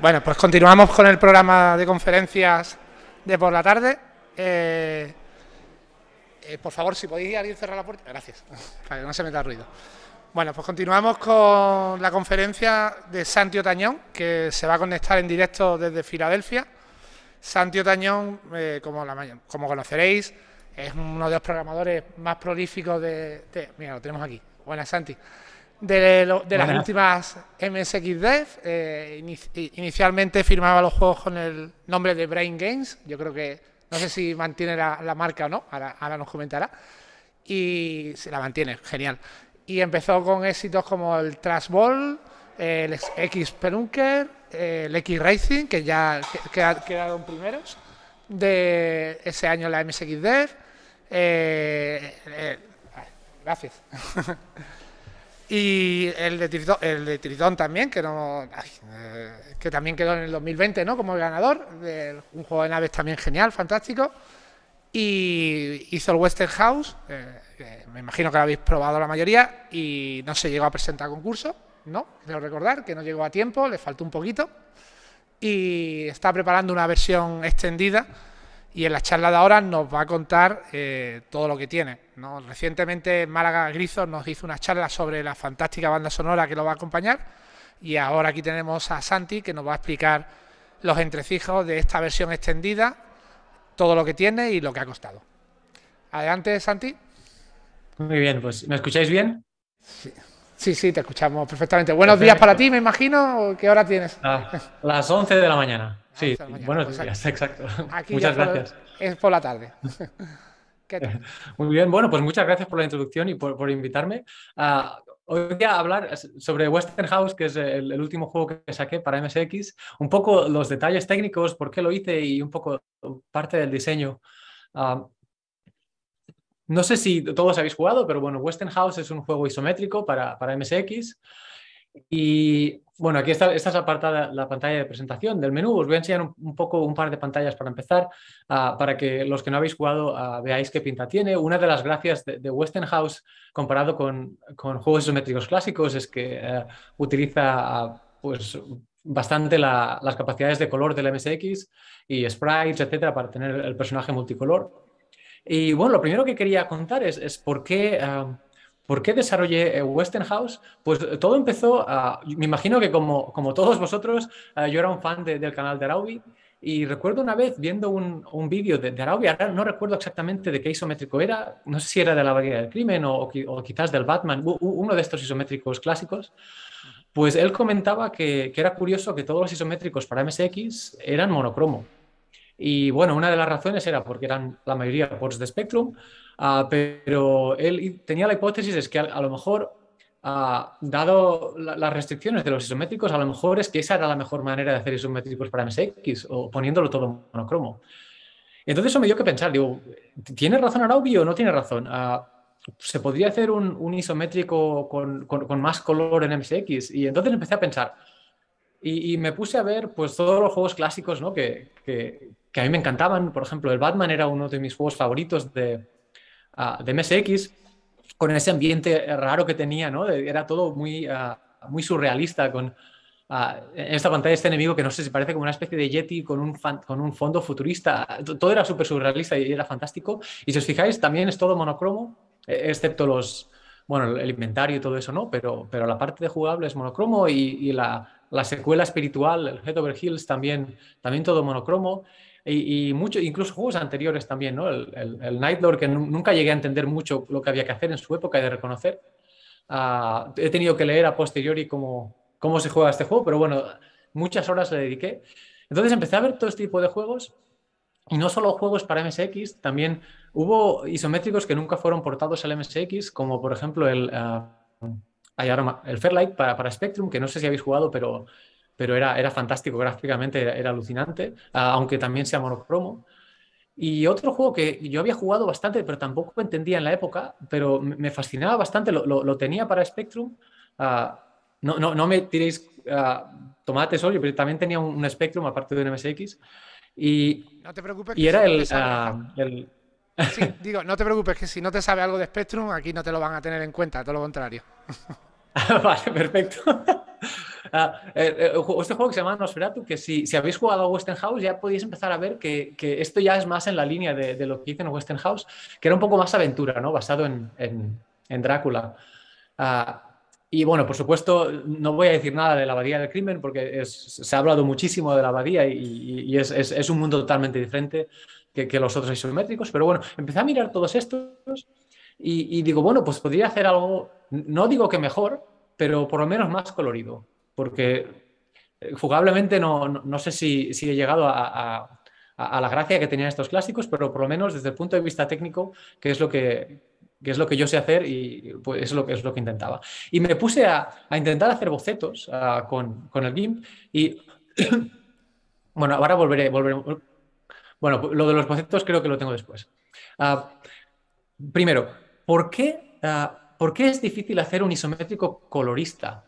Bueno, pues continuamos con el programa de conferencias de por la tarde. Eh, eh, por favor, si podéis alguien cerrar la puerta. Gracias, para que no se meta ruido. Bueno, pues continuamos con la conferencia de Santio Tañón, que se va a conectar en directo desde Filadelfia. Santio Tañón, eh, como, como conoceréis, es uno de los programadores más prolíficos de... de mira, lo tenemos aquí. Buenas, Santi de, las últimas MSX Dev. Eh, eh, inicialmente firmaba los juegos con el nombre de Brain Games. Yo creo que no sé si mantiene la, marca o no, ahora, nos comentará. Y se la mantiene, genial. Y empezó con éxitos como el Trash Ball, el X Perunker, el X Racing, que ya quedaron primeros de ese año la MSX Dev. Eh, gracias eh, gracias. Y el de Tritón, el de Tritón también, que no eh, que también quedó en el 2020, ¿no? Como ganador. un juego de naves también genial, fantástico. Y hizo el Western House, eh, me imagino que lo habéis probado la mayoría, y no se llegó a presentar a concurso, ¿no? Quiero recordar que no llegó a tiempo, le faltó un poquito. Y está preparando una versión extendida y en la charla de ahora nos va a contar eh, todo lo que tiene. Recientemente Málaga griso nos hizo una charla sobre la fantástica banda sonora que lo va a acompañar y ahora aquí tenemos a Santi que nos va a explicar los entrecijos de esta versión extendida, todo lo que tiene y lo que ha costado. Adelante, Santi. Muy bien, pues ¿me escucháis bien? Sí. Sí, te escuchamos perfectamente. Buenos días para ti, me imagino. ¿Qué hora tienes? Ah, las 11 de la mañana. Sí, pues exacto. muchas gracias. es por la tarde. Muy bien, bueno, pues muchas gracias por la introducción y por, invitarme. Hoy voy a hablar sobre Western House, que es el, último juego que saqué para MSX, un poco los detalles técnicos, por qué lo hice y un poco parte del diseño. Ah, no sé si todos habéis jugado, pero bueno, Western House es un juego isométrico para, para MSX y bueno, aquí está, esta es apartada, la pantalla de presentación del menú. Os voy a enseñar un, poco un par de pantallas para empezar, ah, para que los que no habéis jugado ah, veáis qué pinta tiene. Una de las gracias de, de Western House comparado con, con, juegos isométricos clásicos es que eh, utiliza ah, pues, bastante las capacidades de color del MSX y sprites, etcétera, para tener el personaje multicolor. Y bueno, lo primero que quería contar es, es por qué ¿Por qué desarrollé eh, House? Pues eh, todo empezó, a, me imagino que como, como todos vosotros, eh, yo era un fan del canal de Araubi y recuerdo una vez viendo un, un vídeo de, Araubi, ahora no recuerdo exactamente de qué isométrico era, no sé si era de la variedad del crimen o, quizás del Batman, uno de estos isométricos clásicos, pues él comentaba que, que era curioso que todos los isométricos para MSX eran monocromo. Y bueno, una de las razones era porque eran la mayoría ports de Spectrum, ah, pero él tenía la hipótesis es que a, lo mejor, ah, dado las restricciones de los isométricos, a lo mejor es que esa era la mejor manera de hacer isométricos para MSX o poniéndolo todo monocromo. Entonces eso me dio que pensar, digo, ¿tiene razón Araubi o no tiene razón? Ah, ¿Se podría hacer un, isométrico con, con, más color en MSX? Y entonces empecé a pensar, y, me puse a ver pues todos los juegos clásicos ¿no? que, que, que a mí me encantaban. Por ejemplo, el Batman era uno de mis juegos favoritos de, ah, de MSX, con ese ambiente raro que tenía, ¿no? Era todo muy, ah, muy surrealista, con ah, en esta pantalla este enemigo que no sé si parece como una especie de Yeti con un, con un fondo futurista. Todo era súper surrealista y era fantástico. Y si os fijáis, también es todo monocromo, e, excepto los... Bueno, el inventario y todo eso no, pero, pero la parte de jugable es monocromo y, y la, la secuela espiritual, el Head Over Hills, también, también todo monocromo y, incluso juegos anteriores también, ¿no? El, el, que nunca llegué a entender mucho lo que había que hacer en su época y de reconocer. Ah, he tenido que leer a posteriori cómo, cómo se juega este juego, pero bueno, muchas horas le dediqué. Entonces empecé a ver todo este tipo de juegos y no solo juegos para MSX, también hubo isométricos que nunca fueron portados al MSX, como por ejemplo el, ah, el Fairlight para, para Spectrum, que no sé si habéis jugado, pero pero era, era fantástico gráficamente, era, alucinante, ah, aunque también sea monocromo. Y otro juego que yo había jugado bastante, pero tampoco entendía en la época, pero me fascinaba bastante, lo, lo, tenía para Spectrum. Ah, no, no, no, me tiréis uh, ah, tomates, pero también tenía un, Spectrum aparte de un MSX. Y, no te preocupes. Y era el, el... Sí, digo, no te preocupes, que si no te sabe algo de Spectrum, aquí no te lo van a tener en cuenta, todo lo contrario. vale, perfecto. Ah, eh, eh, este juego que se llama Nosferatu, que si, si habéis jugado a Western House ya podéis empezar a ver que, que esto ya es más en la línea de, lo que hice en Western House, que era un poco más aventura, ¿no? Basado en, en, Drácula. Ah, y bueno, por supuesto, no voy a decir nada de la abadía del crimen porque se ha hablado muchísimo de la abadía y, es, es, un mundo totalmente diferente que, los otros isométricos. Pero bueno, empecé a mirar todos estos y, digo, bueno, pues podría hacer algo, no digo que mejor, pero por lo menos más colorido porque eh, jugablemente no, sé si, he llegado a, la gracia que tenían estos clásicos, pero por lo menos desde el punto de vista técnico, que es lo que, es lo que yo sé hacer y pues, es, lo, es lo que intentaba. Y me puse a, intentar hacer bocetos ah, con, el GIMP y... bueno, ahora volveré, Bueno, lo de los bocetos creo que lo tengo después. Ah, primero, ¿por ah, ¿por qué es difícil hacer un isométrico colorista?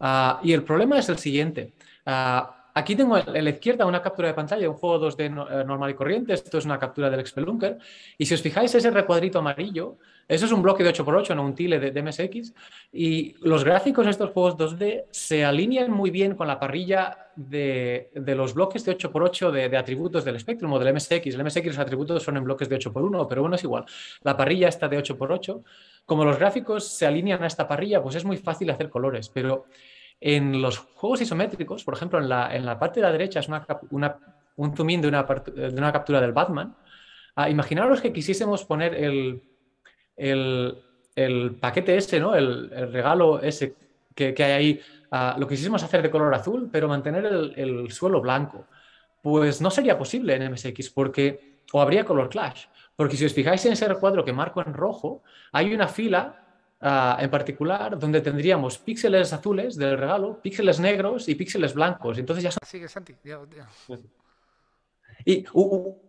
Ah, y el problema es el siguiente. Ah, aquí tengo en la izquierda una captura de pantalla, un juego 2D eh, normal y corriente. Esto es una captura del Expelunker. Y si os fijáis, ese recuadrito amarillo, eso es un bloque de 8x8, no un tile de, MSX. Y los gráficos de estos juegos 2D se alinean muy bien con la parrilla de, los bloques de 8x8 de, atributos del Spectrum o del MSX. El MSX los atributos son en bloques de 8x1, pero bueno, es igual. La parrilla está de 8x8. Como los gráficos se alinean a esta parrilla, pues es muy fácil hacer colores, pero en los juegos isométricos, por ejemplo, en la, parte de la derecha es un zoom de una, eh, de una captura del Batman. Ah, imaginaros que quisiésemos poner el, paquete ese, ¿no? El, regalo ese que, hay ahí, ah, lo quisiésemos hacer de color azul, pero mantener el, suelo blanco. Pues no sería posible en MSX porque o habría color clash. Porque si os fijáis en ese cuadro que marco en rojo, hay una fila ah, en particular donde tendríamos píxeles azules del regalo, píxeles negros y píxeles blancos. Entonces ya Sigue, Santi. Ya, Y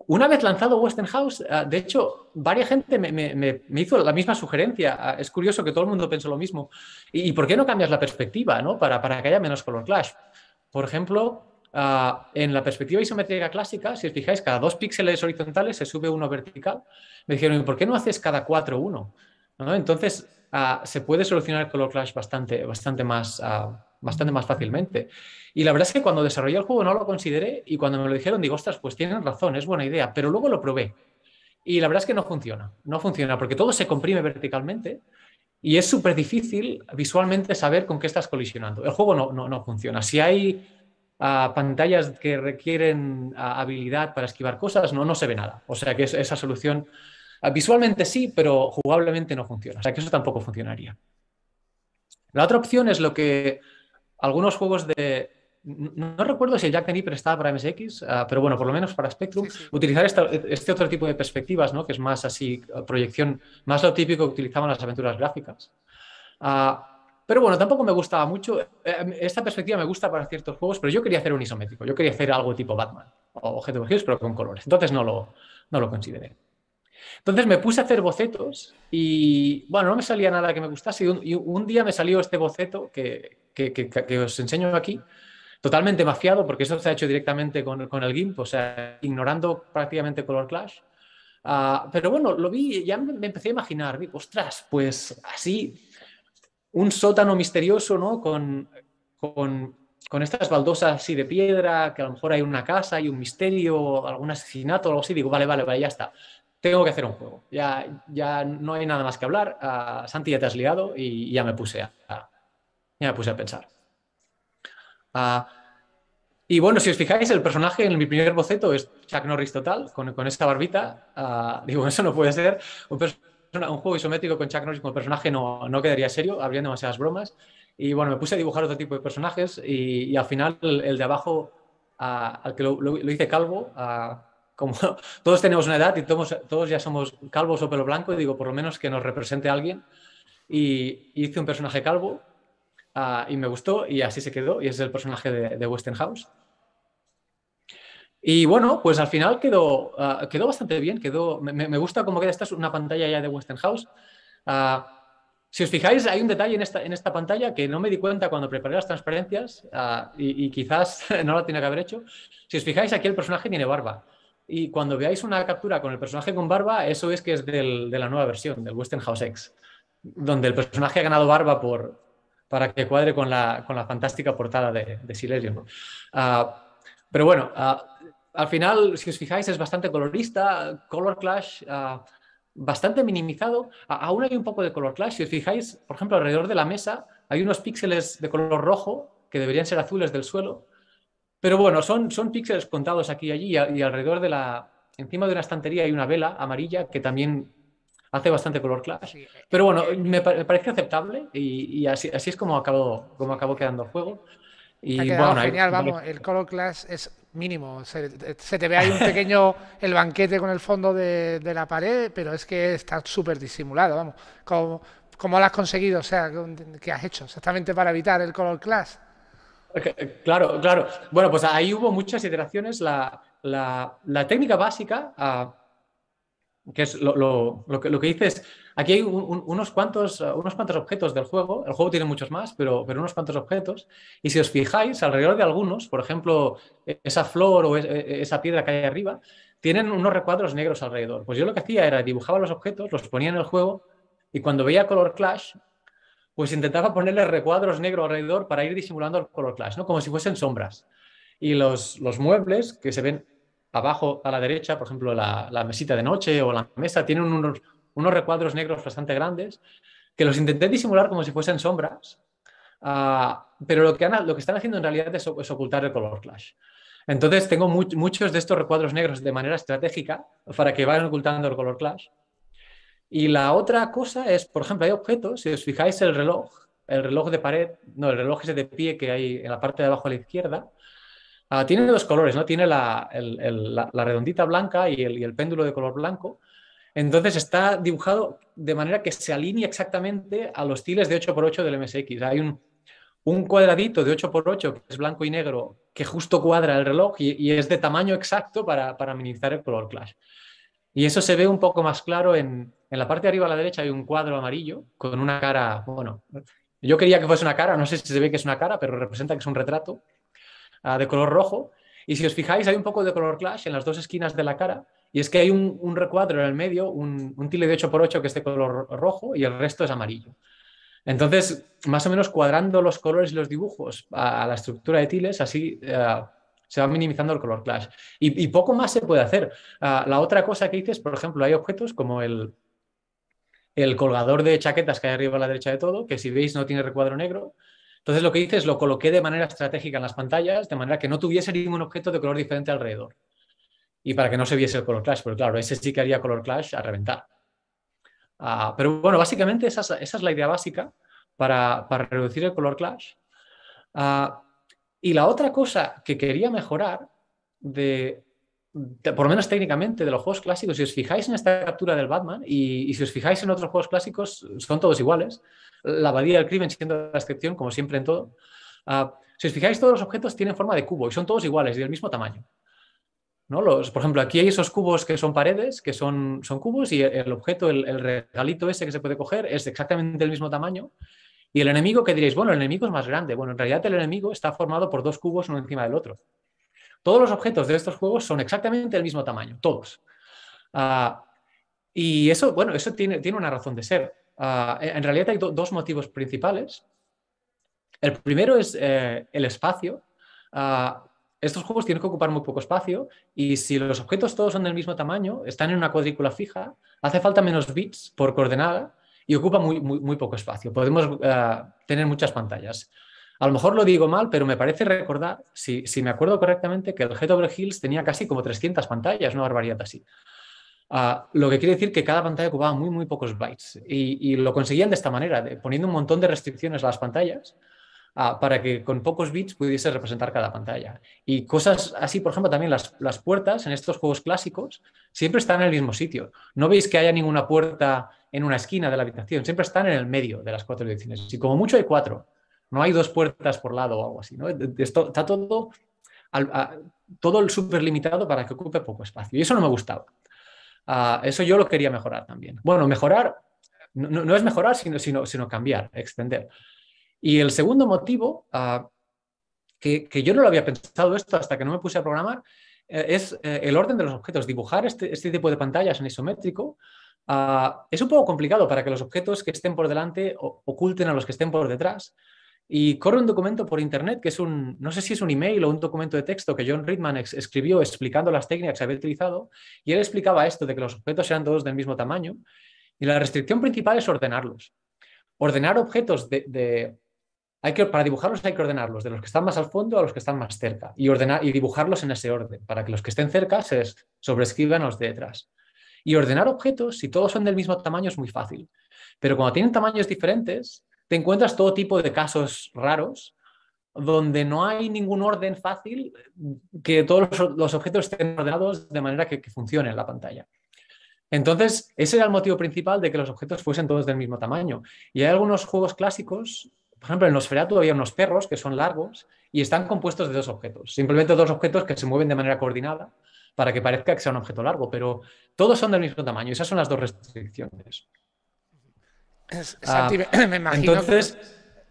una vez lanzado Western House, ah, de hecho, varias gente me, hizo la misma sugerencia. Ah, es curioso que todo el mundo pensó lo mismo. ¿Y, por qué no cambias la perspectiva Para, para que haya menos color clash? Por ejemplo, Ah, en la perspectiva isométrica clásica, si os fijáis, cada dos píxeles horizontales se sube uno vertical. Me dijeron, por qué no haces cada cuatro uno? Entonces, ah, se puede solucionar el color clash bastante, bastante, más, ah, bastante más fácilmente. Y la verdad es que cuando desarrollé el juego no lo consideré y cuando me lo dijeron digo, ostras, pues tienen razón, es buena idea, pero luego lo probé. Y la verdad es que no funciona, no funciona porque todo se comprime verticalmente, y es súper difícil visualmente saber con qué estás colisionando. El juego no funciona. Si hay a pantallas que requieren habilidad para esquivar cosas, no, no se ve nada. O sea que es, esa solución ah, visualmente sí, pero jugablemente no funciona. O sea que eso tampoco funcionaría. La otra opción es lo que algunos juegos de... No, recuerdo si el Jack and prestaba para MSX, ah, pero bueno, por lo menos para Spectrum, utilizar este otro tipo de perspectivas, ¿no? que es más así, ah, proyección, más lo típico que utilizaban las aventuras gráficas. Pero bueno, tampoco me gustaba mucho. Eh, em, esta perspectiva me gusta para ciertos juegos, pero yo quería hacer un isométrico. Yo quería hacer algo tipo Batman o Objeto pero con colores. Entonces no lo, no lo consideré. Entonces me puse a hacer bocetos y, bueno, no me salía nada que me gustase. Y un, día me salió este boceto que, que, que, os enseño aquí, totalmente mafiado, porque eso se ha hecho directamente con, el GIMP, o sea, ignorando prácticamente Color Clash. Ah, pero bueno, lo vi, y ya me, empecé a imaginar, digo, ostras, pues así un sótano misterioso, ¿no? Con, con, estas baldosas así de piedra, que a lo mejor hay una casa, hay un misterio, algún asesinato, algo así. Digo, vale, vale, vale, ya está. Tengo que hacer un juego. Ya, ya no hay nada más que hablar. Ah, Santi, ya te has liado y ya me puse a, ya me puse a pensar. Ah, y bueno, si os fijáis, el personaje en mi primer boceto es Chuck Norris total, con, esta barbita. Ah, digo, eso no puede ser. Un personaje un juego isométrico con Chuck Norris como personaje no, no quedaría serio, habría demasiadas bromas. Y bueno, me puse a dibujar otro tipo de personajes y, al final el, de abajo, al que lo, hice calvo, como todos tenemos una edad y todos, todos ya somos calvos o pelo blanco, y digo, por lo menos que nos represente alguien. Y hice un personaje calvo y me gustó y así se quedó y es el personaje de, de Western House. Y bueno, pues al final quedó, ah, quedó bastante bien, quedó, me, gusta cómo queda, esta es una pantalla ya de Western House. Ah, si os fijáis, hay un detalle en esta, pantalla que no me di cuenta cuando preparé las transparencias ah, y, quizás no la tenía que haber hecho. Si os fijáis, aquí el personaje tiene barba. Y cuando veáis una captura con el personaje con barba, eso es que es del, de la nueva versión, del Western House X, donde el personaje ha ganado barba por, para que cuadre con la, con la fantástica portada de, de pero bueno, al final, si os fijáis, es bastante colorista, color clash, ah, bastante minimizado. aún hay un poco de color clash. Si os fijáis, por ejemplo, alrededor de la mesa hay unos píxeles de color rojo que deberían ser azules del suelo. Pero bueno, son, son píxeles contados aquí y allí y, alrededor de la... Encima de una estantería hay una vela amarilla que también hace bastante color clash. Eh, Pero bueno, eh, eh. me, parece aceptable y, así, es como acabó, como quedando el juego. Y bueno, genial, vamos, el color clash es mínimo. Se, te ve ahí un pequeño el banquete con el fondo de, la pared, pero es que está súper disimulado, vamos. ¿Cómo, ¿Cómo, lo has conseguido? O sea, ¿qué has hecho exactamente para evitar el color clash? Claro, claro. Bueno, pues ahí hubo muchas iteraciones. La, técnica básica, ah, que es lo, lo, lo, que, lo que hice es Aquí hay unos, cuantos, eh, unos cuantos objetos del juego, el juego tiene muchos más, pero, pero unos cuantos objetos, y si os fijáis, alrededor de algunos, por ejemplo, e, esa flor o e, e, esa piedra que hay arriba, tienen unos recuadros negros alrededor. Pues yo lo que hacía era dibujaba los objetos, los ponía en el juego, y cuando veía color clash, pues intentaba ponerle recuadros negros alrededor para ir disimulando el color clash, ¿no? como si fuesen sombras. Y los, los muebles que se ven abajo a la derecha, por ejemplo, la, la, mesita de noche o la mesa, tienen unos, unos recuadros negros bastante grandes, que los intenté disimular como si fuesen sombras, ah, pero lo que, están haciendo en realidad es, ocultar el color clash. Entonces tengo muchos de estos recuadros negros de manera estratégica para que vayan ocultando el color clash. Y la otra cosa es, por ejemplo, hay objetos, si os fijáis el reloj, el reloj de pared, no, el reloj ese de pie que hay en la parte de abajo a la izquierda, ah, tiene dos colores, ¿no? Tiene la, redondita blanca y el, péndulo de color blanco, entonces está dibujado de manera que se alinea exactamente a los tiles de 8x8 del MSX. Hay un, cuadradito de 8x8 que es blanco y negro que justo cuadra el reloj y, es de tamaño exacto para, minimizar el color clash. Y eso se ve un poco más claro en, la parte de arriba a la derecha hay un cuadro amarillo con una cara, bueno, yo quería que fuese una cara, no sé si se ve que es una cara, pero representa que es un retrato ah, de color rojo. Y si os fijáis, hay un poco de color clash en las dos esquinas de la cara, y es que hay un, recuadro en el medio, un, tile de 8x8 que es de color rojo y el resto es amarillo. Entonces, más o menos cuadrando los colores y los dibujos a, la estructura de tiles, así eh, se va minimizando el color clash. Y, poco más se puede hacer. Ah, la otra cosa que hice es, por ejemplo, hay objetos como el, el colgador de chaquetas que hay arriba a la derecha de todo, que si veis no tiene recuadro negro. Entonces lo que hice es lo coloqué de manera estratégica en las pantallas, de manera que no tuviese ningún objeto de color diferente alrededor y para que no se viese el color clash, pero claro, ese sí que haría color clash a reventar. Ah, pero bueno, básicamente esa es, la idea básica para, reducir el color clash. Ah, y la otra cosa que quería mejorar, de, por lo menos técnicamente, de los juegos clásicos, si os fijáis en esta captura del Batman y, si os fijáis en otros juegos clásicos, son todos iguales. La abadía del crimen siendo la excepción, como siempre en todo. Ah, si os fijáis, todos los objetos tienen forma de cubo y son todos iguales y del mismo tamaño por ejemplo, aquí hay esos cubos que son paredes, que son, son cubos y el, objeto, el, regalito ese que se puede coger es exactamente del mismo tamaño. Y el enemigo que diréis, bueno, el enemigo es más grande. Bueno, en realidad el enemigo está formado por dos cubos uno encima del otro. Todos los objetos de estos juegos son exactamente del mismo tamaño, todos. Ah, y eso, bueno, eso tiene, tiene una razón de ser. Ah, en realidad hay dos motivos principales. El primero es eh, el espacio. Ah, estos juegos tienen que ocupar muy poco espacio y si los objetos todos son del mismo tamaño, están en una cuadrícula fija, hace falta menos bits por coordenada y ocupa muy, muy, poco espacio. Podemos eh, tener muchas pantallas. A lo mejor lo digo mal, pero me parece recordar, si, me acuerdo correctamente, que el Head Over Hills tenía casi como 300 pantallas, una barbaridad así. Ah, lo que quiere decir que cada pantalla ocupaba muy, muy pocos bytes y, lo conseguían de esta manera, poniendo un montón de restricciones a las pantallas para que con pocos bits pudiese representar cada pantalla. Y cosas así, por ejemplo, también las, puertas en estos juegos clásicos siempre están en el mismo sitio. No veis que haya ninguna puerta en una esquina de la habitación, siempre están en el medio de las cuatro direcciones. Y como mucho hay cuatro, no hay dos puertas por lado o algo así. ¿no? Esto, está todo, todo el súper limitado para que ocupe poco espacio. Y eso no me gustaba. Ah, eso yo lo quería mejorar también. Bueno, mejorar no, no, es mejorar, sino, sino, sino cambiar, extender. Y el segundo motivo, ah, que, yo no lo había pensado esto hasta que no me puse a programar, eh, es eh, el orden de los objetos. Dibujar este, este tipo de pantallas en isométrico ah, es un poco complicado para que los objetos que estén por delante oculten a los que estén por detrás. Y corre un documento por internet que es un, no sé si es un email o un documento de texto que John Ridman escribió explicando las técnicas que había utilizado. Y él explicaba esto de que los objetos eran todos del mismo tamaño. Y la restricción principal es ordenarlos. Ordenar objetos de hay que, para dibujarlos hay que ordenarlos de los que están más al fondo a los que están más cerca y, ordenar, y dibujarlos en ese orden para que los que estén cerca se sobrescriban los de detrás. Y ordenar objetos, si todos son del mismo tamaño, es muy fácil. Pero cuando tienen tamaños diferentes, te encuentras todo tipo de casos raros donde no hay ningún orden fácil mm, que todos los, objetos estén ordenados de manera que, que funcione en la pantalla. Entonces, ese era el motivo principal de que los objetos fuesen todos del mismo tamaño. Y hay algunos juegos clásicos por ejemplo, en todavía hay unos perros que son largos y están compuestos de dos objetos. Simplemente dos objetos que se mueven de manera coordinada para que parezca que sea un objeto largo, pero todos son del mismo tamaño. Esas son las dos restricciones. Ah, me imagino entonces,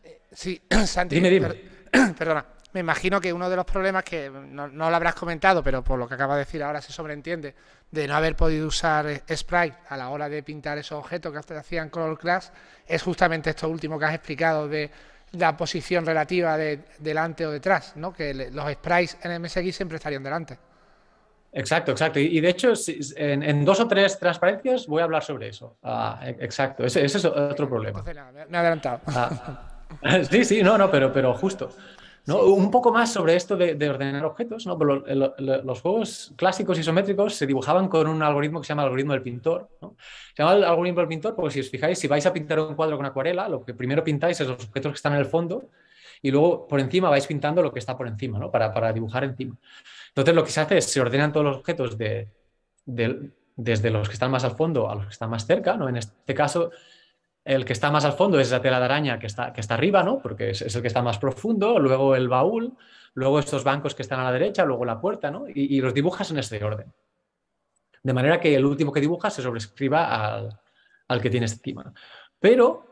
eh, sí, dime, dime. perdona me imagino que uno de los problemas que no, lo habrás comentado, pero por lo que acaba de decir ahora se sobreentiende, de no haber podido usar eh, sprite a la hora de pintar esos objetos que hacían Color crash es justamente esto último que has explicado de la posición relativa de delante o detrás, ¿no? que los sprites en MSX siempre estarían delante. Exacto, exacto. Y, de hecho, en, dos o tres transparencias voy a hablar sobre eso. Ah, e, exacto, ese, es otro problema. me he adelantado. Ah, ah. Sí, sí, no, no, pero, pero justo. ¿no? Un poco más sobre esto de, ordenar objetos, ¿no? los juegos clásicos isométricos se dibujaban con un algoritmo que se llama algoritmo del pintor. Se llama el algoritmo del pintor porque si os fijáis, si vais a pintar un cuadro con acuarela, lo que primero pintáis es los objetos que están en el fondo y luego por encima vais pintando lo que está por encima, ¿no? para, para dibujar encima. Entonces lo que se hace es se ordenan todos los objetos desde los que están más al fondo a los que están más cerca. ¿no? En este caso el que está más al fondo es la tela de araña que está, que está arriba, ¿no? Porque es, el que está más profundo, luego el baúl, luego estos bancos que están a la derecha, luego la puerta, Y, los dibujas en este orden. De manera que el último que dibujas se sobrescriba al, al que tienes encima. Pero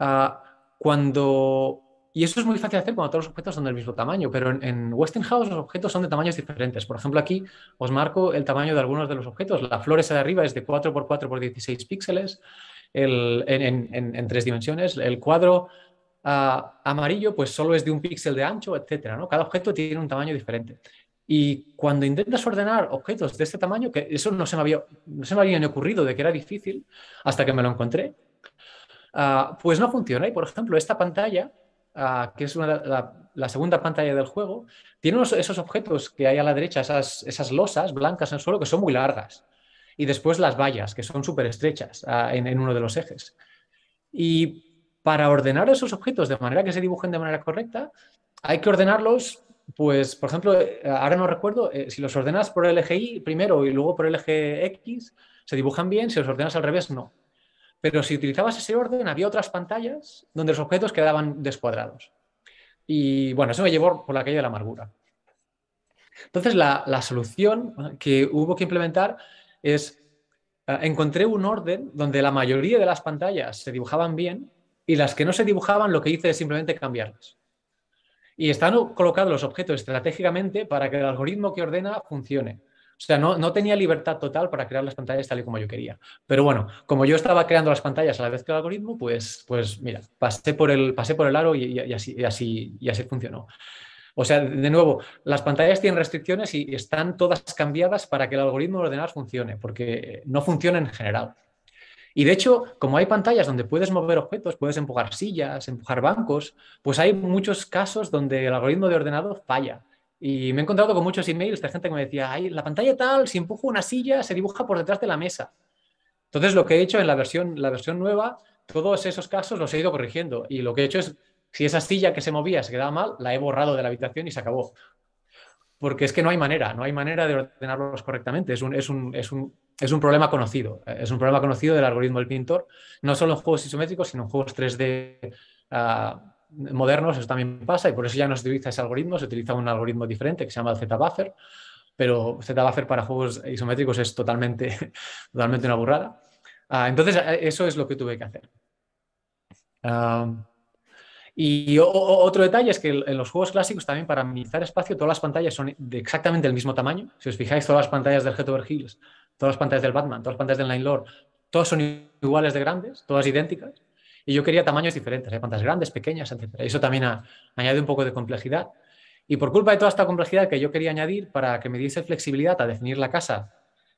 ah, cuando y eso es muy fácil de hacer cuando todos los objetos son del mismo tamaño, pero en, en, Westinghouse los objetos son de tamaños diferentes. Por ejemplo, aquí os marco el tamaño de algunos de los objetos. La flor esa de arriba es de 4x4x16 píxeles en, tres dimensiones, el cuadro ah, amarillo pues solo es de un píxel de ancho, etcétera, Cada objeto tiene un tamaño diferente. Y cuando intentas ordenar objetos de este tamaño, que eso no se me había, no se ocurrido de que era difícil hasta que me lo encontré, ah, pues no funciona. Y por ejemplo, esta pantalla, ah, que es la, segunda pantalla del juego, tiene esos objetos que hay a la derecha, esas, esas losas blancas en el suelo, que son muy largas y después las vallas, que son súper estrechas ah, en, uno de los ejes. Y para ordenar esos objetos de manera que se dibujen de manera correcta, hay que ordenarlos, pues, por ejemplo, eh, ahora no recuerdo, eh, si los ordenas por el eje Y primero y luego por el eje X, se dibujan bien, si los ordenas al revés, no. Pero si utilizabas ese orden, había otras pantallas donde los objetos quedaban descuadrados. Y bueno, eso me llevó por la calle de la amargura. Entonces, la solución que hubo que implementar es, eh, encontré un orden donde la mayoría de las pantallas se dibujaban bien y las que no se dibujaban lo que hice es simplemente cambiarlas. Y están colocados los objetos estratégicamente para que el algoritmo que ordena funcione. O sea, no, tenía libertad total para crear las pantallas tal y como yo quería. Pero bueno, como yo estaba creando las pantallas a la vez que el algoritmo, pues, pues mira, pasé por el, pasé por el aro así, así, y así funcionó. O sea, de nuevo, las pantallas tienen restricciones y están todas cambiadas para que el algoritmo ordenar funcione, porque eh, no funciona en general. Y de hecho, como hay pantallas donde puedes mover objetos, puedes empujar sillas, empujar bancos, pues hay muchos casos donde el algoritmo de ordenado falla. Y me he encontrado con muchos emails de gente que me decía, Ay, la pantalla tal, si empujo una silla, se dibuja por detrás de la mesa. Entonces, lo que he hecho en la versión, la versión nueva, todos esos casos los he ido corrigiendo. Y lo que he hecho es si esa silla que se movía se quedaba mal, la he borrado de la habitación y se acabó. Porque es que no hay manera, no hay manera de ordenarlos correctamente. Es un, es un, problema conocido. Es un problema conocido del algoritmo del pintor, no solo en juegos isométricos, sino en juegos 3D ah, modernos. Eso también pasa y por eso ya no se utiliza ese algoritmo, se utiliza un algoritmo diferente que se llama el Z-Buffer. Pero Z-Buffer para juegos isométricos es totalmente, totalmente una burrada. Ah, entonces, eh, eso es lo que tuve que hacer. Ah, y otro detalle es que en los juegos clásicos también para minimizar espacio todas las pantallas son de exactamente el mismo tamaño. Si os fijáis, todas las pantallas del Head Over Hills, todas las pantallas del Batman, todas las pantallas del Nine Lord todas son iguales de grandes, todas idénticas. Y yo quería tamaños diferentes, hay pantallas grandes, pequeñas, etc. Eso también añade un poco de complejidad. Y por culpa de toda esta complejidad que yo quería añadir para que me diese flexibilidad a definir la casa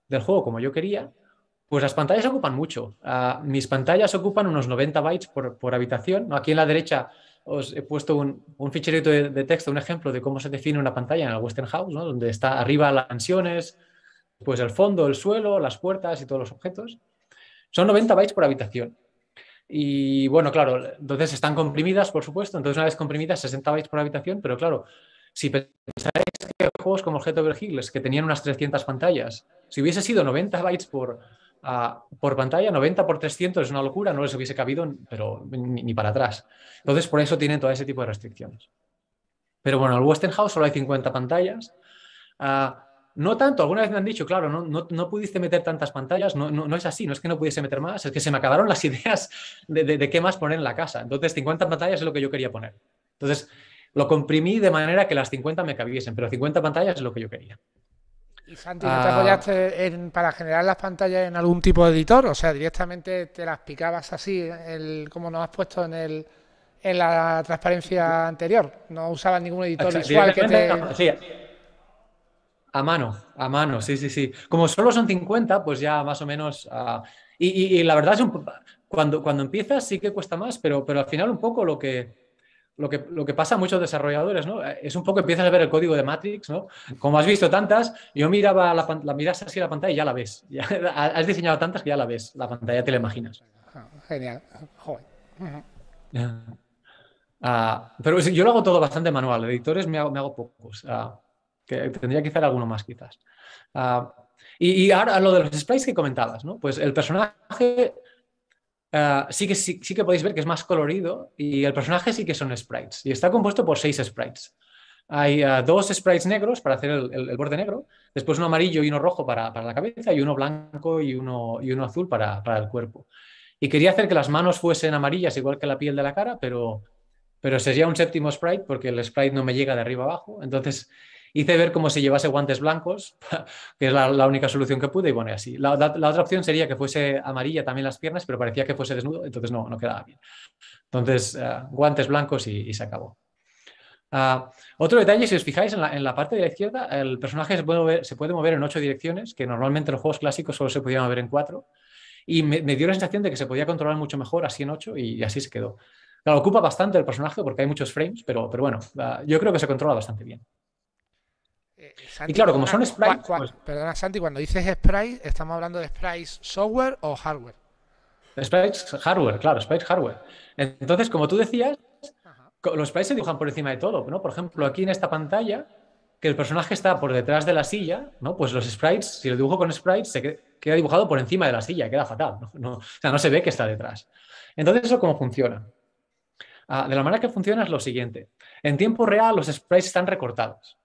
del juego como yo quería, pues las pantallas ocupan mucho. Ah, mis pantallas ocupan unos 90 bytes por, por habitación. Aquí en la derecha os he puesto un, un ficherito de, texto, un ejemplo de cómo se define una pantalla en la Western House, donde está arriba las mansiones, pues el fondo, el suelo, las puertas y todos los objetos. Son 90 bytes por habitación. Y bueno, claro, entonces están comprimidas, por supuesto. Entonces, una vez comprimidas, 60 bytes por habitación, pero claro, si pensáis que juegos como Objeto Vergil, que tenían unas 300 pantallas, si hubiese sido 90 bytes por, por pantalla, 90 por 300 es una locura, no les hubiese cabido, pero ni, para atrás. Entonces, por eso tienen todo ese tipo de restricciones. Pero bueno, el Western House solo hay 50 pantallas. Ah, no tanto, alguna vez me han dicho, claro, no, no, no pudiste meter tantas pantallas, no, no, es así, no es que no pudiese meter más, es que se me acabaron las ideas de, de qué más poner en la casa. Entonces, 50 pantallas es lo que yo quería poner. Entonces, lo comprimí de manera que las 50 me cabiesen, pero 50 pantallas es lo que yo quería. ¿Y Santi, te ah. apoyaste para generar las pantallas en algún tipo de editor? O sea, directamente te las picabas así, el, como nos has puesto en el en la transparencia anterior. No usabas ningún editor visual que te. a mano, a mano, sí, sí, sí. Como solo son 50, pues ya más o menos. Ah, y, la verdad es un, cuando, cuando empiezas sí que cuesta más, pero, pero al final un poco lo que, lo que, lo que pasa a muchos desarrolladores, ¿no? Eh, es un poco empiezas a ver el código de Matrix, ¿no? Como has visto tantas, yo miraba la, la miras así la pantalla y ya la ves. has diseñado tantas que ya la ves, la pantalla te la imaginas. Ah, genial. joven ah, pero yo lo hago todo bastante manual, editores me hago, me hago pocos. Ah, tendría que hacer alguno más quizás. Y, ahora lo de los sprites que comentabas, ¿no? Pues el personaje Ah, sí, que, sí, que podéis ver que es más colorido y el personaje sí que son sprites. Y está compuesto por seis sprites. Hay ah, dos sprites negros para hacer el, borde negro, después uno amarillo y uno rojo para, la cabeza, y uno blanco y uno, azul para, el cuerpo. Y quería hacer que las manos fuesen amarillas, igual que la piel de la cara, pero, pero sería un séptimo sprite porque el sprite no me llega de arriba abajo. Entonces Hice ver cómo si llevase guantes blancos, que es la, única solución que pude, y bueno, así. La, otra opción sería que fuese amarilla también las piernas, pero parecía que fuese desnudo, entonces no, no quedaba bien. Entonces, eh, guantes blancos y, se acabó. Ah, otro detalle, si os fijáis en la, parte de la izquierda, el personaje se puede, mover, se puede mover en ocho direcciones, que normalmente en los juegos clásicos solo se podía mover en cuatro. Y me, dio la sensación de que se podía controlar mucho mejor así en ocho y, así se quedó. Claro, ocupa bastante el personaje porque hay muchos frames, pero, pero bueno, ah, yo creo que se controla bastante bien. Eh, y claro, como son sprites. Pues- perdona, Santi, cuando dices sprites, ¿estamos hablando de sprites software o hardware? Sprites hardware, claro, sprites hardware. Entonces, como tú decías, los sprites se dibujan por encima de todo, Por ejemplo, aquí en esta pantalla, que el personaje está por detrás de la silla, ¿no? Pues los sprites, si lo dibujo con sprites, se queda dibujado por encima de la silla, queda fatal, ¿no? o sea, no se ve que está detrás. Entonces, ¿eso cómo funciona? Ah, de la manera que funciona es lo siguiente. En tiempo real, los sprites están recortados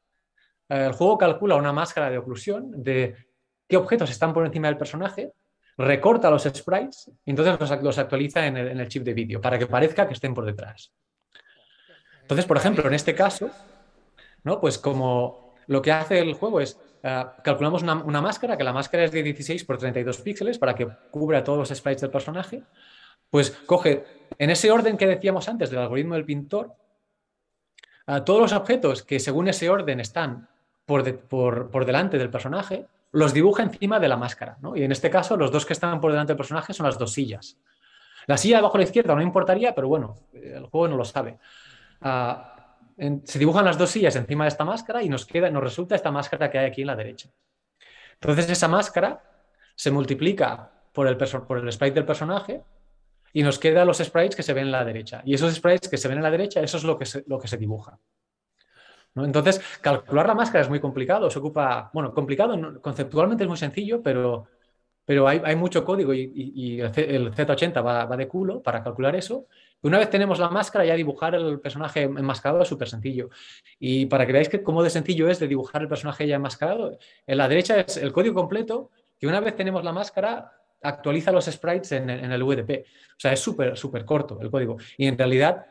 el juego calcula una máscara de oclusión de qué objetos están por encima del personaje, recorta los sprites y entonces los, actualiza en el, chip de vídeo para que parezca que estén por detrás. Entonces, por ejemplo, en este caso, ¿no? pues como lo que hace el juego es eh, calculamos una, máscara, que la máscara es de 16 por 32 píxeles para que cubra todos los sprites del personaje, pues coge en ese orden que decíamos antes del algoritmo del pintor, a eh, todos los objetos que según ese orden están por, delante del personaje, los dibuja encima de la máscara. Y en este caso, los dos que están por delante del personaje son las dos sillas. La silla abajo a la izquierda no importaría, pero bueno, eh, el juego no lo sabe. Ah, se dibujan las dos sillas encima de esta máscara y nos, queda, nos resulta esta máscara que hay aquí en la derecha. Entonces esa máscara se multiplica por el, sprite del personaje y nos quedan los sprites que se ven en la derecha. Y esos sprites que se ven en la derecha, eso es lo que se dibuja. Entonces, calcular la máscara es muy complicado, se ocupa, bueno, complicado, conceptualmente es muy sencillo, pero, pero hay, mucho código y, el Z80 va, de culo para calcular eso. Una vez tenemos la máscara, ya dibujar el personaje enmascarado es súper sencillo. Y para que veáis que cómo de sencillo es de dibujar el personaje ya enmascarado, en la derecha es el código completo, que una vez tenemos la máscara, actualiza los sprites en, el UDP. O sea, es súper, súper corto el código. Y en realidad,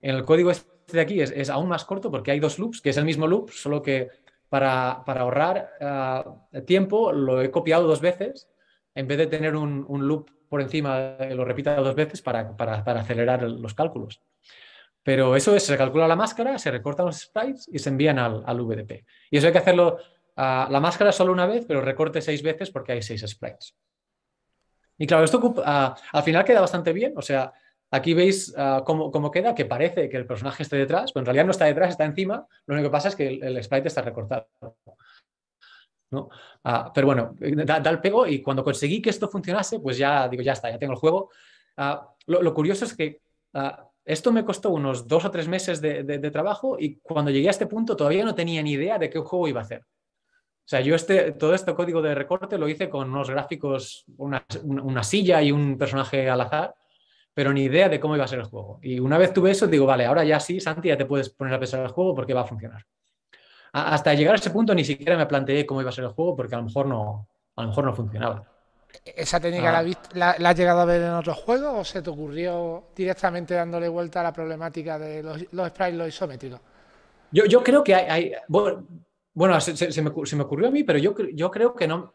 en el código es este de aquí es, aún más corto porque hay dos loops, que es el mismo loop, solo que para, ahorrar eh, tiempo lo he copiado dos veces, en vez de tener un, loop por encima, eh, lo repita dos veces para, acelerar los cálculos. Pero eso es, se calcula la máscara, se recortan los sprites y se envían al, VDP. Y eso hay que hacerlo, ah, la máscara solo una vez, pero recorte seis veces porque hay seis sprites. Y claro, esto ah, al final queda bastante bien, o sea, Aquí veis ah, cómo, queda, que parece que el personaje esté detrás, pero en realidad no está detrás, está encima. Lo único que pasa es que el, sprite está recortado. Ah, pero bueno, da, el pego y cuando conseguí que esto funcionase, pues ya digo, ya está, ya tengo el juego. Ah, lo, curioso es que esto me costó unos dos o tres meses de, trabajo y cuando llegué a este punto todavía no tenía ni idea de qué juego iba a hacer. O sea, yo este, todo este código de recorte lo hice con unos gráficos, una, una silla y un personaje al azar pero ni idea de cómo iba a ser el juego. Y una vez tuve eso, digo, vale, ahora ya sí, Santi, ya te puedes poner a pensar el juego porque va a funcionar. hasta llegar a ese punto ni siquiera me planteé cómo iba a ser el juego porque a lo mejor no, a lo mejor no funcionaba. ¿Esa técnica ah. la, has llegado a ver en otros juegos o se te ocurrió directamente dándole vuelta a la problemática de los, los sprites, los isométricos? Yo, yo creo que hay. bueno, se, me, se, me, ocurrió a mí, pero yo, yo creo que no.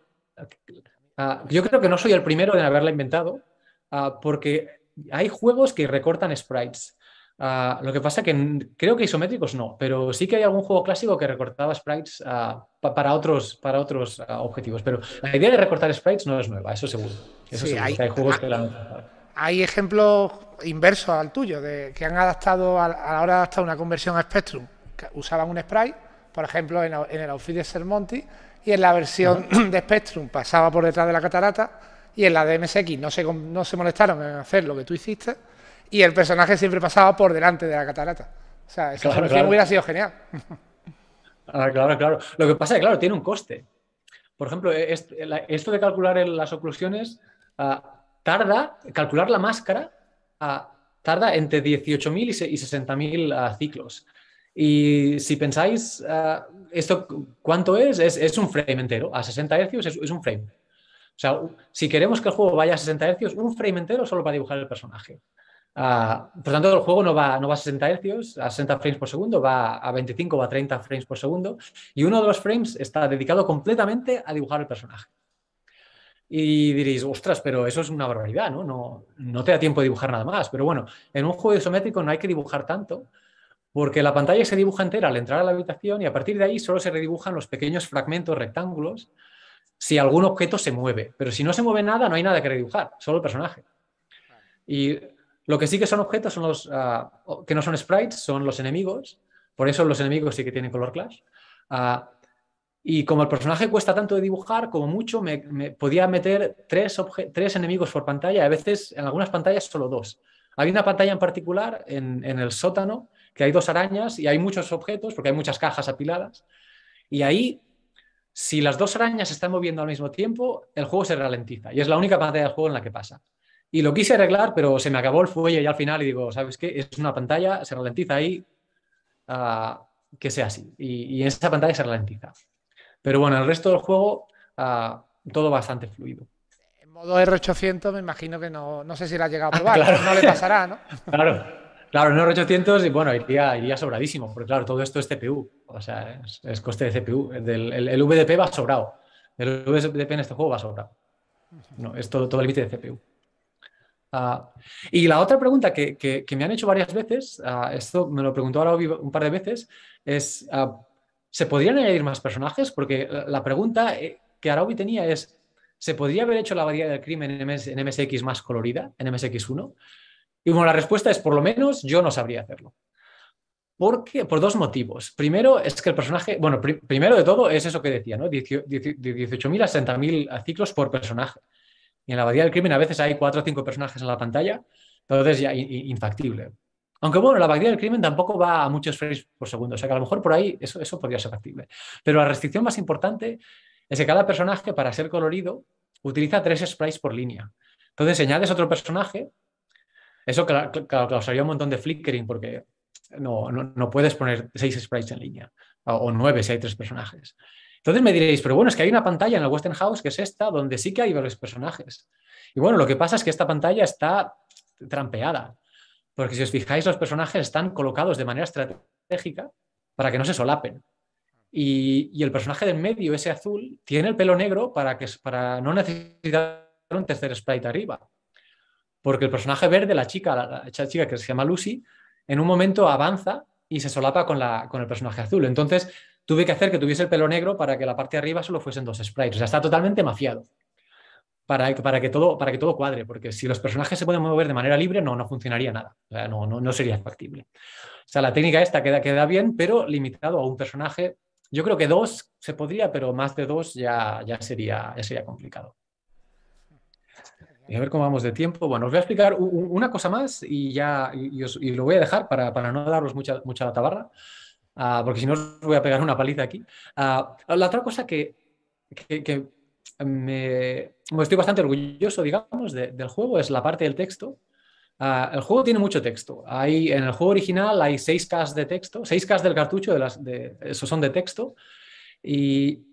Ah, yo creo que no soy el primero en haberla inventado, ah, porque hay juegos que recortan sprites. Ah, lo que pasa que creo que isométricos no, pero sí que hay algún juego clásico que recortaba sprites ah, para otros, para otros ah, objetivos. Pero la idea de recortar sprites no es nueva, eso seguro. Hay, juegos ejemplos inversos al tuyo, de, que han adaptado a, la hora de adaptar una conversión a Spectrum. Que usaban un sprite, por ejemplo, en, el outfit de y en la versión de Spectrum pasaba por detrás de la catarata y en la DMSX no se, no se molestaron en hacer lo que tú hiciste y el personaje siempre pasaba por delante de la catarata. O sea, eso solución hubiera sido genial. Ah, claro, claro. Lo que pasa es que, claro, tiene un coste. Por ejemplo, e-, esto de calcular las oclusiones ah, tarda, calcular la máscara ah, tarda entre 18.000 y 60.000 ciclos. Y si pensáis, ¿esto cuánto es? es? un frame entero. A 60 Hz es un frame. O sea, si queremos que el juego vaya a 60 Hz, un frame entero solo para dibujar el personaje. Uh, por tanto, el juego no va, no va a 60 Hz, a 60 frames por segundo, va a 25 o a 30 frames por segundo, y uno de los frames está dedicado completamente a dibujar el personaje. Y diréis, ostras, pero eso es una barbaridad, ¿no? No, no te da tiempo de dibujar nada más. Pero bueno, en un juego isométrico no hay que dibujar tanto, porque la pantalla se dibuja entera al entrar a la habitación y a partir de ahí solo se redibujan los pequeños fragmentos rectángulos si algún objeto se mueve. Pero si no se mueve nada, no hay nada que redibujar, solo el personaje. Y lo que sí que son objetos son los ah, que no son sprites, son los enemigos. Por eso los enemigos sí que tienen color clash. Ah, y como el personaje cuesta tanto de dibujar, como mucho, me, podía meter tres, tres, enemigos por pantalla. A veces, en algunas pantallas, solo dos. Había una pantalla en particular en, el sótano, que hay dos arañas y hay muchos objetos, porque hay muchas cajas apiladas. Y ahí si las dos arañas se están moviendo al mismo tiempo, el juego se ralentiza y es la única pantalla del juego en la que pasa. Y lo quise arreglar, pero se me acabó el fuelle y al final y digo, ¿sabes qué? Es una pantalla, se ralentiza ahí, ah, que sea así. Y, esa pantalla se ralentiza. Pero bueno, el resto del juego, ah, todo bastante fluido En modo R800 me imagino que no, no sé si la ha llegado a probar, no le pasará, ¿no? Claro. Claro, en 800, y bueno, iría, iría sobradísimo, porque claro, todo esto es CPU, o sea, es, coste de CPU. el, VDP va sobrado, el VDP en este juego va sobrado. No, es todo, todo el límite de CPU. Ah, y la otra pregunta que, que, me han hecho varias veces, ah, esto me lo preguntó Araubi un par de veces, es, ah, ¿se podrían añadir más personajes? Porque la, pregunta eh, que Araubi tenía es, ¿se podría haber hecho la variedad del crimen en, en MSX más colorida, en MSX1? Y bueno, la respuesta es, por lo menos yo no sabría hacerlo. ¿Por qué? Por dos motivos. Primero es que el personaje, bueno, primero de todo es eso que decía, ¿no? 18.000 a 60.000 ciclos por personaje. Y en la abadía del crimen a veces hay cuatro o cinco personajes en la pantalla, entonces ya infactible. Aunque bueno, la abadía del crimen tampoco va a muchos frames por segundo, o sea que a lo mejor por ahí eso, podría ser factible. Pero la restricción más importante es que cada personaje, para ser colorido, utiliza tres sprites por línea. Entonces, añades otro personaje eso causaría un montón de flickering porque no, no, no puedes poner seis sprites en línea o nueve si hay tres personajes. Entonces me diréis, pero bueno, es que hay una pantalla en el Western House que es esta, donde sí que hay varios personajes. Y bueno, lo que pasa es que esta pantalla está trampeada, porque si os fijáis, los personajes están colocados de manera estratégica para que no se solapen. Y, el personaje del medio, ese azul, tiene el pelo negro para, que, para no necesitar un tercer sprite arriba. Porque el personaje verde, la chica, la, chica que se llama Lucy, en un momento avanza y se solapa con, el personaje azul. Entonces tuve que hacer que tuviese el pelo negro para que la parte de arriba solo fuesen dos sprites. O sea, está totalmente mafiado. Para, que todo, cuadre, porque si los personajes se pueden mover de manera libre, no, no funcionaría nada, o sea, no, sería factible. O sea, la técnica esta queda, bien, pero limitado a un personaje, yo creo que dos se podría, pero más de dos ya, sería, ya sería complicado a ver cómo vamos de tiempo. Bueno, os voy a explicar una cosa más y ya y lo voy a dejar para, no daros mucha, mucha tabarra, ah, porque si no os voy a pegar una paliza aquí. Ah, la otra cosa que, me, estoy bastante orgulloso, digamos, del juego es la parte del texto. Ah, el juego tiene mucho texto. Hay, en el juego original hay 6K de texto, 6K del cartucho, de las, de, esos son de texto. Y,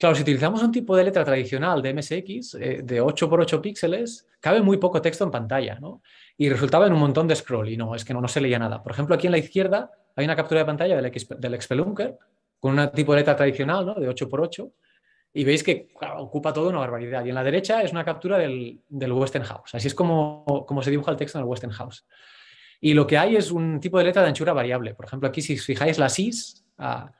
Claro, si utilizamos un tipo de letra tradicional de MSX, eh, de 8 por 8 píxeles, cabe muy poco texto en pantalla, ¿no? Y resultaba en un montón de scroll, y no, es que no, no se leía nada. Por ejemplo, aquí en la izquierda hay una captura de pantalla del, Expelunker del con un tipo de letra tradicional, ¿no? De 8 por 8 y veis que ocupa todo una barbaridad. Y en la derecha es una captura del, del Western House. Así es como, como se dibuja el texto en el Western House. Y lo que hay es un tipo de letra de anchura variable. Por ejemplo, aquí si os fijáis la sis ah,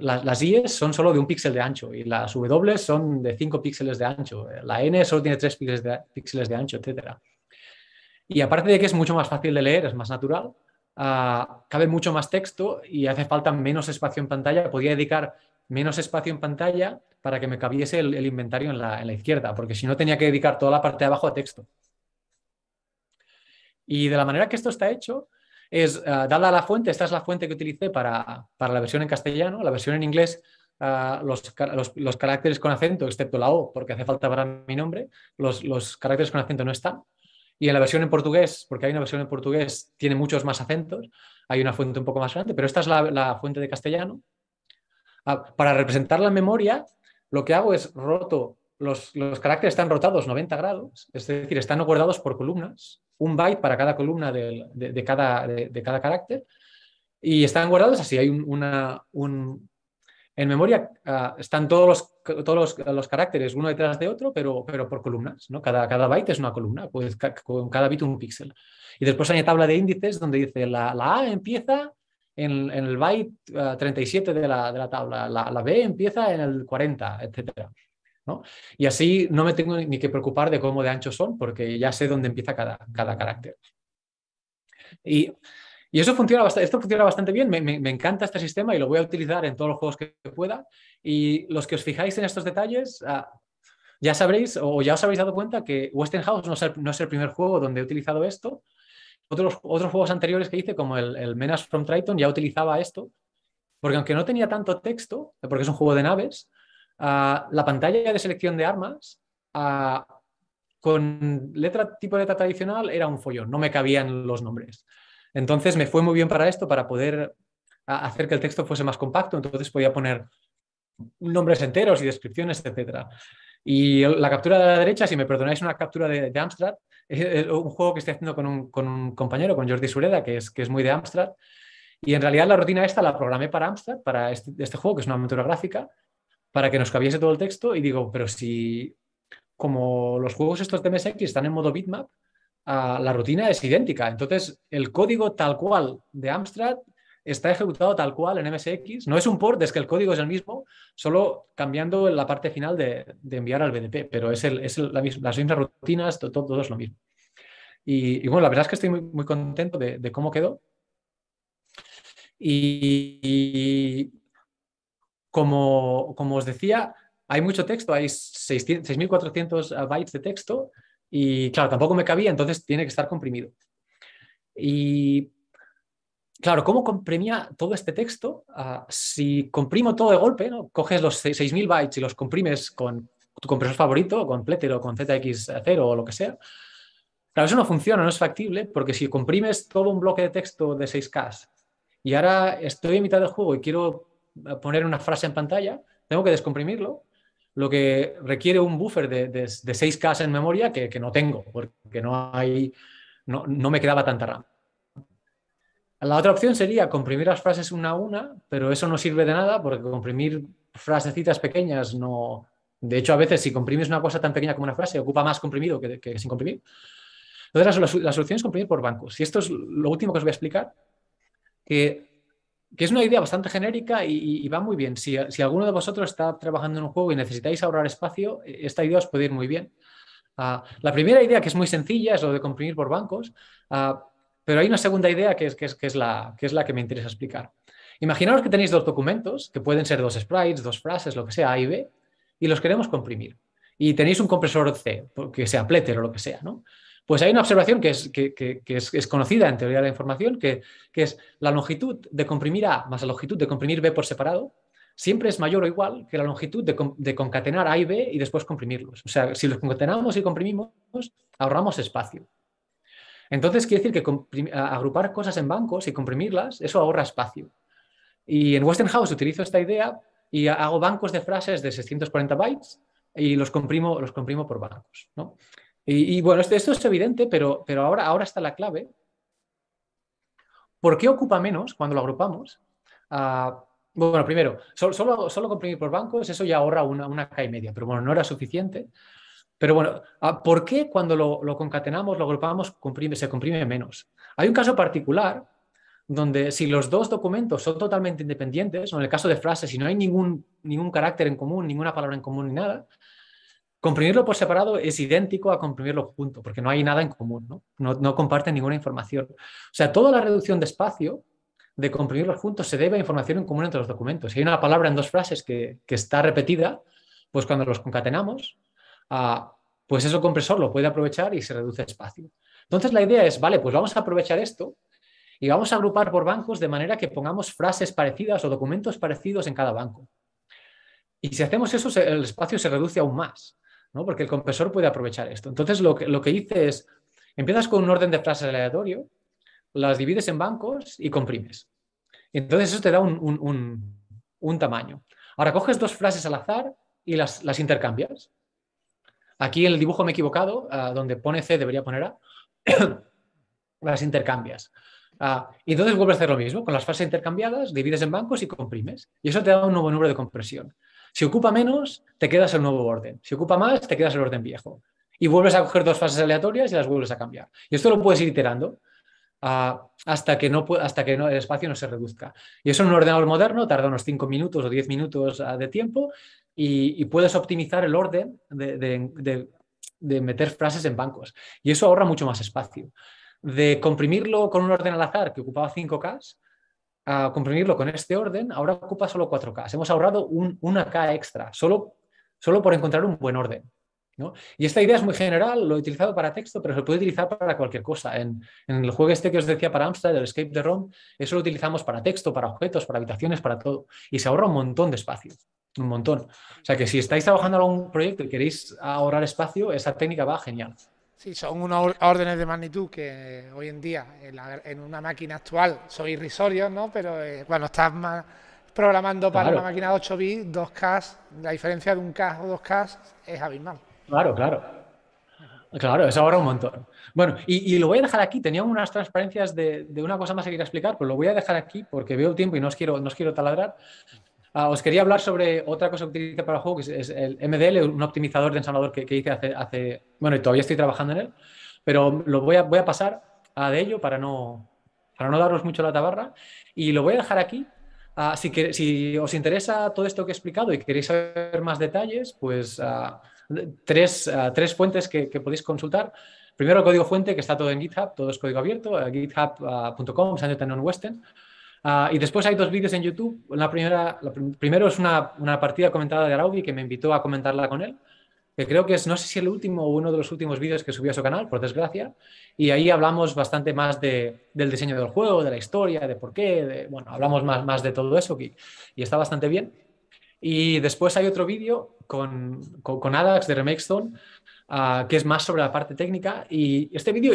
las, las son solo de un píxel de ancho y las W son de 5 píxeles de ancho, la N solo tiene 3 píxeles de, ancho, etc. Y aparte de que es mucho más fácil de leer, es más natural, ah, cabe mucho más texto y hace falta menos espacio en pantalla. Podría dedicar menos espacio en pantalla para que me cabiese el, inventario en la, en la, izquierda, porque si no tenía que dedicar toda la parte de abajo a texto. Y de la manera que esto está hecho, es uh, eh, a la fuente, esta es la fuente que utilicé para, la versión en castellano, la versión en inglés, eh, los, caracteres con acento, excepto la O, porque hace falta para mi nombre, los, caracteres con acento no están. Y en la versión en portugués, porque hay una versión en portugués, tiene muchos más acentos, hay una fuente un poco más grande, pero esta es la, fuente de castellano. Ah, para representar la memoria, lo que hago es roto, los, los caracteres están rotados 90 grados, es decir, están guardados por columnas, un byte para cada columna de, cada, de, cada carácter y están guardados así. Hay un, en memoria ah, están todos, los, todos los, caracteres uno detrás de otro, pero, pero por columnas. ¿no? Cada, cada byte es una columna, pues, con cada bit un píxel. Y después hay una tabla de índices donde dice la, A empieza en, el byte 37 ah, de la, de la tabla, la, la, B empieza en el 40, etcétera. Y así no me tengo ni que preocupar de cómo de ancho son, porque ya sé dónde empieza cada, carácter. Y, eso funciona esto funciona bastante bien, me, encanta este sistema y lo voy a utilizar en todos los juegos que pueda. Y los que os fijáis en estos detalles, ah, ya sabréis o ya os habéis dado cuenta que Western House no es el, primer juego donde he utilizado esto. Otros, otros juegos anteriores que hice, como el, el Menace from Triton, ya utilizaba esto, porque aunque no tenía tanto texto, porque es un juego de naves, la pantalla de selección de armas, con letra tipo letra tradicional, era un follón, no me cabían los nombres. Entonces me fue muy bien para esto, para poder hacer que el texto fuese más compacto, entonces podía poner nombres enteros y descripciones, etc. Y la captura de la derecha, si me perdonáis, una captura de, Amstrad, es un juego que estoy haciendo con un, compañero, con Jordi Sureda, que es, muy de Amstrad. Y en realidad la rutina esta la programé para Amstrad, para este, este juego, que es una aventura gráfica, para que nos cabiese todo el texto y digo, pero si como los juegos estos de MSX están en modo bitmap, ah, la rutina es idéntica. Entonces, el código tal cual de Amstrad está ejecutado tal cual en MSX. No es un port, es que el código es el mismo, solo cambiando la parte final de, enviar al BDP, pero es, el, es la, las mismas rutinas, todo, es lo mismo. Y, bueno, la verdad es que estoy muy, contento de, cómo quedó. y, como, os decía, hay mucho texto, hay 6.400 eh, bytes de texto y claro, tampoco me cabía, entonces tiene que estar comprimido. Y claro, ¿cómo comprimía todo este texto? Ah, si comprimo todo de golpe, ¿no? coges los 6.000 bytes y los comprimes con tu compresor favorito, con Pletter o con ZX0 o lo que sea, claro, eso no funciona, no es factible, porque si comprimes todo un bloque de texto de 6K y ahora estoy en mitad del juego y quiero poner una frase en pantalla, tengo que descomprimirlo, lo que requiere un buffer de, 6K en memoria que, no tengo, porque no, hay, no, me quedaba tanta RAM. La otra opción sería comprimir las frases una a una, pero eso no sirve de nada porque comprimir frasecitas pequeñas no... De hecho, a veces si comprimes una cosa tan pequeña como una frase, ocupa más comprimido que, sin comprimir. Entonces, la, solución es comprimir por bancos. Y esto es lo último que os voy a explicar, que que es una idea bastante genérica y, va muy bien. Si, alguno de vosotros está trabajando en un juego y necesitáis ahorrar espacio, e, esta idea os puede ir muy bien. Ah, la primera idea, que es muy sencilla, es lo de comprimir por bancos, ah, pero hay una segunda idea que es, es, la, que es la que me interesa explicar. Imaginaos que tenéis dos documentos, que pueden ser dos sprites, dos frases, lo que sea, A y B, y los queremos comprimir. Y tenéis un compresor C, que sea pleter o lo que sea, ¿no? Pues hay una observación que es, es, conocida en teoría de la información, que, es la longitud de comprimir A más la longitud de comprimir B por separado siempre es mayor o igual que la longitud de, concatenar A y B y después comprimirlos. O sea, si los concatenamos y comprimimos, ahorramos espacio. Entonces quiere decir que agrupar cosas en bancos y comprimirlas, eso ahorra espacio. Y en House utilizo esta idea y hago bancos de frases de 640 bytes y los comprimo, los comprimo por bancos. ¿no? Y, bueno, esto, es evidente, pero, pero ahora, ahora está la clave. ¿Por qué ocupa menos cuando lo agrupamos? Ah, bueno, primero, solo, solo, comprimir por bancos, eso ya ahorra una, una y media, pero bueno, no era suficiente. Pero bueno, ah, ¿por qué cuando lo, concatenamos, lo agrupamos, se comprime menos? Hay un caso particular donde si los dos documentos son totalmente independientes, o en el caso de frases, si no hay ningún, ningún carácter en común, ninguna palabra en común ni nada, Comprimirlo por separado es idéntico a comprimirlo junto, porque no hay nada en común, ¿no? No, comparten ninguna información. O sea, toda la reducción de espacio de comprimirlo juntos se debe a información en común entre los documentos. Si hay una palabra en dos frases que, está repetida, pues cuando los concatenamos, ah, pues eso compresor lo puede aprovechar y se reduce espacio. Entonces la idea es, vale, pues vamos a aprovechar esto y vamos a agrupar por bancos de manera que pongamos frases parecidas o documentos parecidos en cada banco. Y si hacemos eso, el espacio se reduce aún más. Porque el compresor puede aprovechar esto. Entonces, lo que, lo hice es, empiezas con un orden de frases aleatorio, las divides en bancos y comprimes. Entonces, eso te da un, tamaño. Ahora, coges dos frases al azar y las, intercambias. Aquí en el dibujo me he equivocado, ah, donde pone C debería poner A, las intercambias. Ah, y entonces vuelves a hacer lo mismo, con las frases intercambiadas, divides en bancos y comprimes. Y eso te da un nuevo número de compresión. Si ocupa menos, te quedas el nuevo orden. Si ocupa más, te quedas el orden viejo. Y vuelves a coger dos fases aleatorias y las vuelves a cambiar. Y esto lo puedes ir iterando ah, hasta que, no, hasta que el espacio no se reduzca. Y eso en un ordenador moderno tarda unos 5 minutos o 10 minutos ah, de tiempo y, puedes optimizar el orden de, de meter frases en bancos. Y eso ahorra mucho más espacio. De comprimirlo con un orden al azar que ocupaba 5K, a comprimirlo con este orden, ahora ocupa solo 4K. Hemos ahorrado una K extra, solo, solo por encontrar un buen orden. Y esta idea es muy general, lo he utilizado para texto, pero se puede utilizar para cualquier cosa. En, el juego este que os decía para Amstrad, el Escape the ROM, eso lo utilizamos para texto, para objetos, para habitaciones, para todo. Y se ahorra un montón de espacio, un montón. O sea que si estáis trabajando en algún proyecto y queréis ahorrar espacio, esa técnica va genial. Sí, son unos órdenes de magnitud que hoy en día en, una máquina actual son irrisorios, ¿no? Pero cuando eh, estás programando para una máquina de 8 bits, 2K, la diferencia de un K o 2K es abismal. Claro, claro. Claro, eso ahora un montón. Bueno, y, lo voy a dejar aquí. Tenía unas transparencias de, una cosa más que quería explicar, pero lo voy a dejar aquí porque veo tiempo y no quiero, no os quiero taladrar. Ah, os quería hablar sobre otra cosa que utilizo para el juego, que es, el MDL, un optimizador de ensamblador que, hice hace, hace, Bueno, y todavía estoy trabajando en él, pero lo voy a, voy a pasar a de ello para no, para no daros mucho la tabarra. Y lo voy a dejar aquí. Ah, si, que, si, os interesa todo esto que he explicado y queréis saber más detalles, pues ah, tres, tres, fuentes que, que podéis consultar. Primero el código fuente, que está todo en GitHub, todo es código abierto, github.com, Western. Ah, y después hay dos vídeos en YouTube. La primera, primero es una, partida comentada de Araubi que me invitó a comentarla con él, que creo que es, no sé si el último o uno de los últimos vídeos que subió a su canal, por desgracia. Y ahí hablamos bastante más del diseño del juego, de la historia, de por qué, bueno, hablamos más, más de todo eso y, está bastante bien. Y después hay otro vídeo con, con, Adax de Remake Stone, ah, que es más sobre la parte técnica. Y este vídeo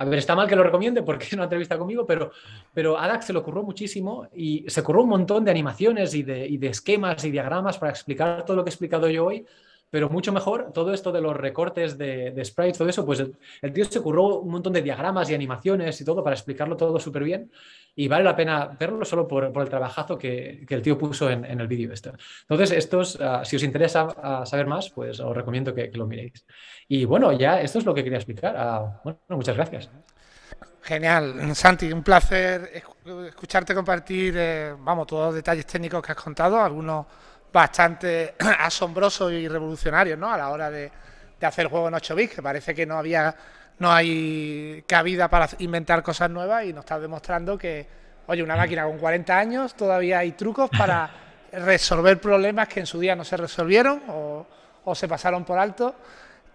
a ver, está mal que lo recomiende porque es una entrevista conmigo, pero, pero a se le ocurrió muchísimo y se curró un montón de animaciones y de esquemas y diagramas para explicar todo lo que he explicado yo hoy pero mucho mejor todo esto de los recortes de, sprites, todo eso, pues el, tío se curró un montón de diagramas y animaciones y todo para explicarlo todo súper bien y vale la pena verlo solo por, por el trabajazo que, que, el tío puso en, el vídeo este. Entonces, estos, ah, si os interesa ah, saber más, pues os recomiendo que, lo miréis. Y bueno, ya esto es lo que quería explicar. Ah, bueno, muchas gracias. Genial, Santi, un placer escucharte compartir, eh, vamos, todos los detalles técnicos que has contado, algunos bastante asombroso y revolucionario ¿no? a la hora de, de hacer juego en 8 bits, que parece que no había no hay cabida para inventar cosas nuevas y nos está demostrando que, oye, una máquina con 40 años todavía hay trucos para resolver problemas que en su día no se resolvieron o, o se pasaron por alto.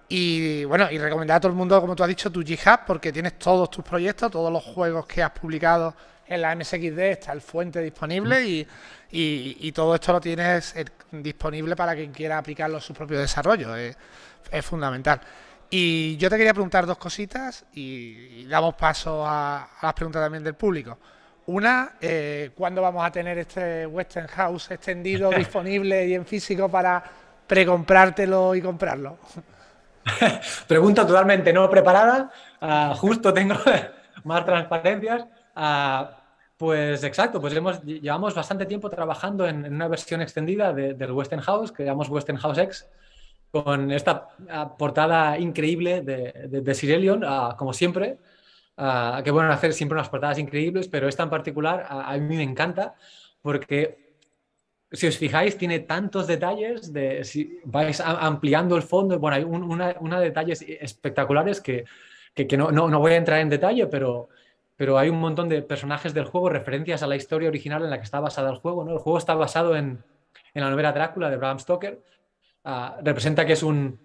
Y bueno, y recomendar a todo el mundo, como tú has dicho, tu GitHub, porque tienes todos tus proyectos, todos los juegos que has publicado en la MSXD está el fuente disponible y, todo esto lo tienes eh, disponible para quien quiera aplicarlo a su propio desarrollo. Es, fundamental. Y yo te quería preguntar dos cositas y, damos paso a, las preguntas también del público. Una, eh, ¿cuándo vamos a tener este Western House extendido, disponible y en físico para precomprártelo y comprarlo? Pregunta totalmente no preparada. Ah, justo tengo más transparencias. Ah, pues exacto, pues llevamos bastante tiempo trabajando en, una versión extendida del del House que llamamos Western House X, con esta ah, portada increíble de, de, de Sirelion, ah, como siempre. que que bueno hacer siempre unas portadas increíbles, pero esta en particular a, mí me encanta porque si os fijáis tiene tantos detalles si vais ampliando el fondo, bueno hay un, una, detalles espectaculares que, no, no, voy a entrar en detalle, pero pero hay un montón de personajes del juego, referencias a la historia original en la que está basada el juego. El juego está basado en, la novela Drácula de Bram Stoker. Ah, representa que es un,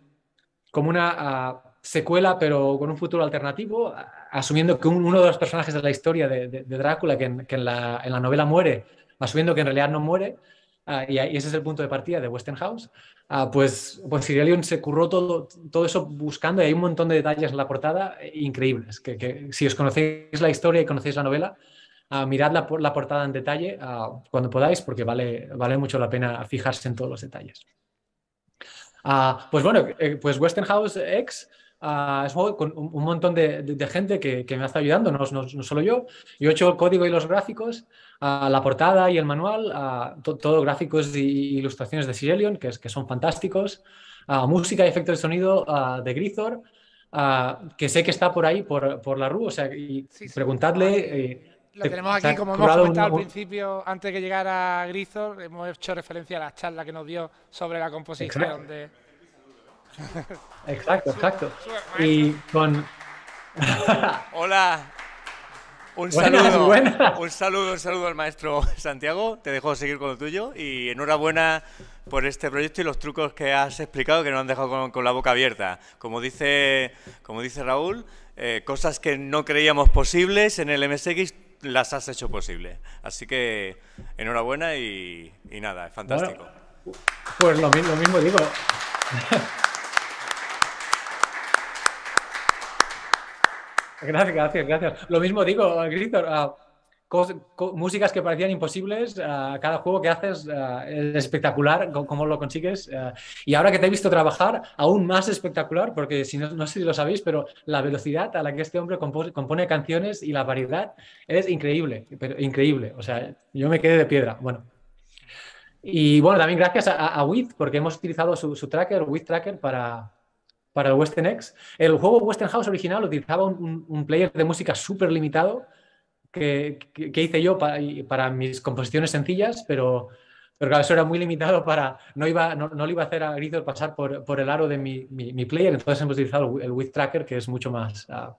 como una ah, secuela, pero con un futuro alternativo, asumiendo que uno de los personajes de la historia de, Drácula, que, la, en, la, novela muere, asumiendo que en realidad no muere, Ah, y, ese es el punto de partida de Western House. Ah, pues, pues se curró todo, todo eso buscando y hay un montón de detalles en la portada eh, increíbles, que, si os conocéis la historia y conocéis la novela, ah, mirad la, portada en detalle cuando podáis, porque vale, vale mucho la pena fijarse en todos los detalles. pues bueno, eh, pues Westenhaus X es con un montón de, gente que, que, me está ayudando, no, solo yo. Yo he hecho el código y los gráficos, a la portada y el manual, todos todo gráficos e ilustraciones de Sirelion, que, que son fantásticos, música y efectos de sonido de Grisor, que sé que está por ahí, por, por la RU, o sea, y preguntadle. Eh, Lo tenemos aquí, como hemos comentado al principio, antes de que llegara Grisor, hemos hecho referencia a la charla que nos dio sobre la composición de Exacto, exacto. Y con... Hola. Un saludo, un saludo, un saludo al maestro Santiago. Te dejo seguir con lo tuyo y enhorabuena por este proyecto y los trucos que has explicado que nos han dejado con, la boca abierta. Como dice, como dice Raúl, eh, cosas que no creíamos posibles en el MSX las has hecho posible. Así que enhorabuena y, nada, es fantástico. pues lo mismo digo. Gracias, gracias, gracias. Lo mismo digo, Grito, músicas que parecían imposibles, cada juego que haces es espectacular, cómo lo consigues. y ahora que te he visto trabajar, aún más espectacular, porque si no, sé si lo sabéis, pero la velocidad a la que este hombre compone, canciones y la variedad es increíble, pero increíble. O sea, yo me quedé de piedra. Bueno, y bueno, también gracias a, a, porque hemos utilizado su, su tracker, With Tracker, para, para el Western X. El juego Western House original utilizaba un, player de música súper limitado que, que, hice yo para, mis composiciones sencillas, pero, pero claro, eso era muy limitado para... No, iba, no, no le iba a hacer a gritos pasar por, por, el aro de mi, mi, player, entonces hemos utilizado el With Tracker, que es mucho más... Ah,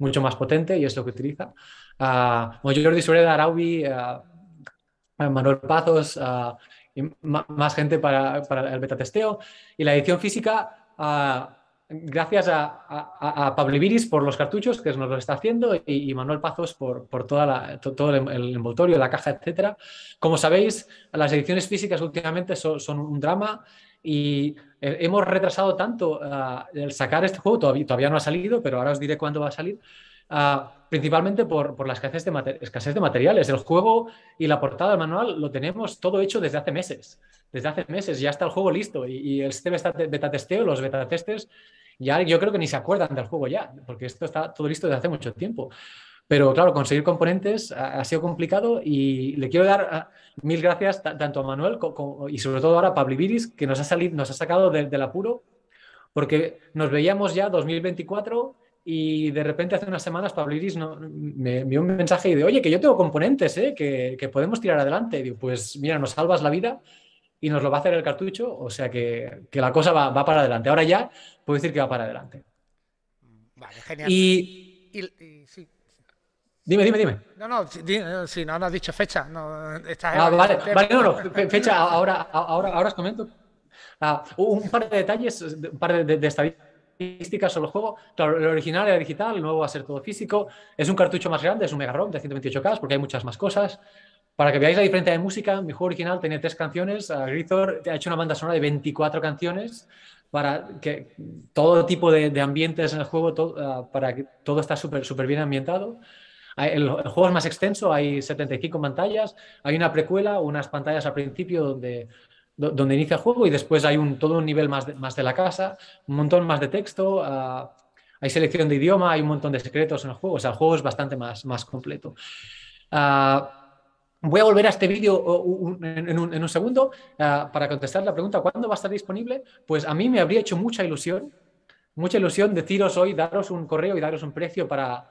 mucho más potente y es lo que utiliza. a Jordi Sureda, Araubi, Manuel Pazos, ah, y más gente para, para, el beta testeo. Y la edición física, ah, gracias a, Pablo Ibiris por los cartuchos que nos lo está haciendo y, Manuel Pazos por, por toda todo em, el, envoltorio, la caja, etc. Como sabéis, las ediciones físicas últimamente son, un drama y eh, hemos retrasado tanto eh, el sacar este juego, todavía, no ha salido, pero ahora os diré cuándo va a salir. Eh, principalmente por, por la escasez de, escasez de materiales. El juego y la portada del manual lo tenemos todo hecho desde hace meses. Desde hace meses ya está el juego listo y, el este está beta testeo, los beta testes ya yo creo que ni se acuerdan del juego ya, porque esto está todo listo desde hace mucho tiempo. Pero claro, conseguir componentes ha, sido complicado y le quiero dar ah, mil gracias tanto a Manuel y sobre todo ahora a Pablo que nos ha, salido, nos ha sacado del apuro, porque nos veíamos ya 2024 y de repente hace unas semanas Pablo me envió un mensaje y de, oye, que yo tengo componentes, ¿eh? que, podemos tirar adelante. digo, pues mira, nos salvas la vida y nos lo va a hacer el cartucho, o sea que, que la cosa va, va, para adelante. Ahora ya puedo decir que va para adelante. Vale, genial. Y, y, sí. Dime, dime, dime. No, no, si eh, no, no has dicho fecha. No, eh, estás ah, vale, vale, no, no, fecha, ahora, ahora, ahora os comento. Ah, un par de detalles, un par de, estadísticas sobre el juego. Claro, el original era digital, el nuevo va a ser todo físico. Es un cartucho más grande, es un mega de 128K porque hay muchas más cosas. Para que veáis la diferencia de música, mi juego original tiene tres canciones, Grithor ha hecho una banda sonora de 24 canciones para que todo tipo de, ambientes en el juego, ah, para que todo está súper super bien ambientado. El, juego es más extenso, hay 75 pantallas, hay una precuela, unas pantallas al principio donde, donde inicia el juego y después hay un, todo un nivel más de, más de la casa, un montón más de texto, ah, hay selección de idioma, hay un montón de secretos en el juego, o sea, el juego es bastante más, más completo. Ah, Voy a volver a este vídeo en un, segundo ah, para contestar la pregunta, ¿cuándo va a estar disponible? Pues a mí me habría hecho mucha ilusión, mucha ilusión deciros hoy, daros un correo y daros un precio para,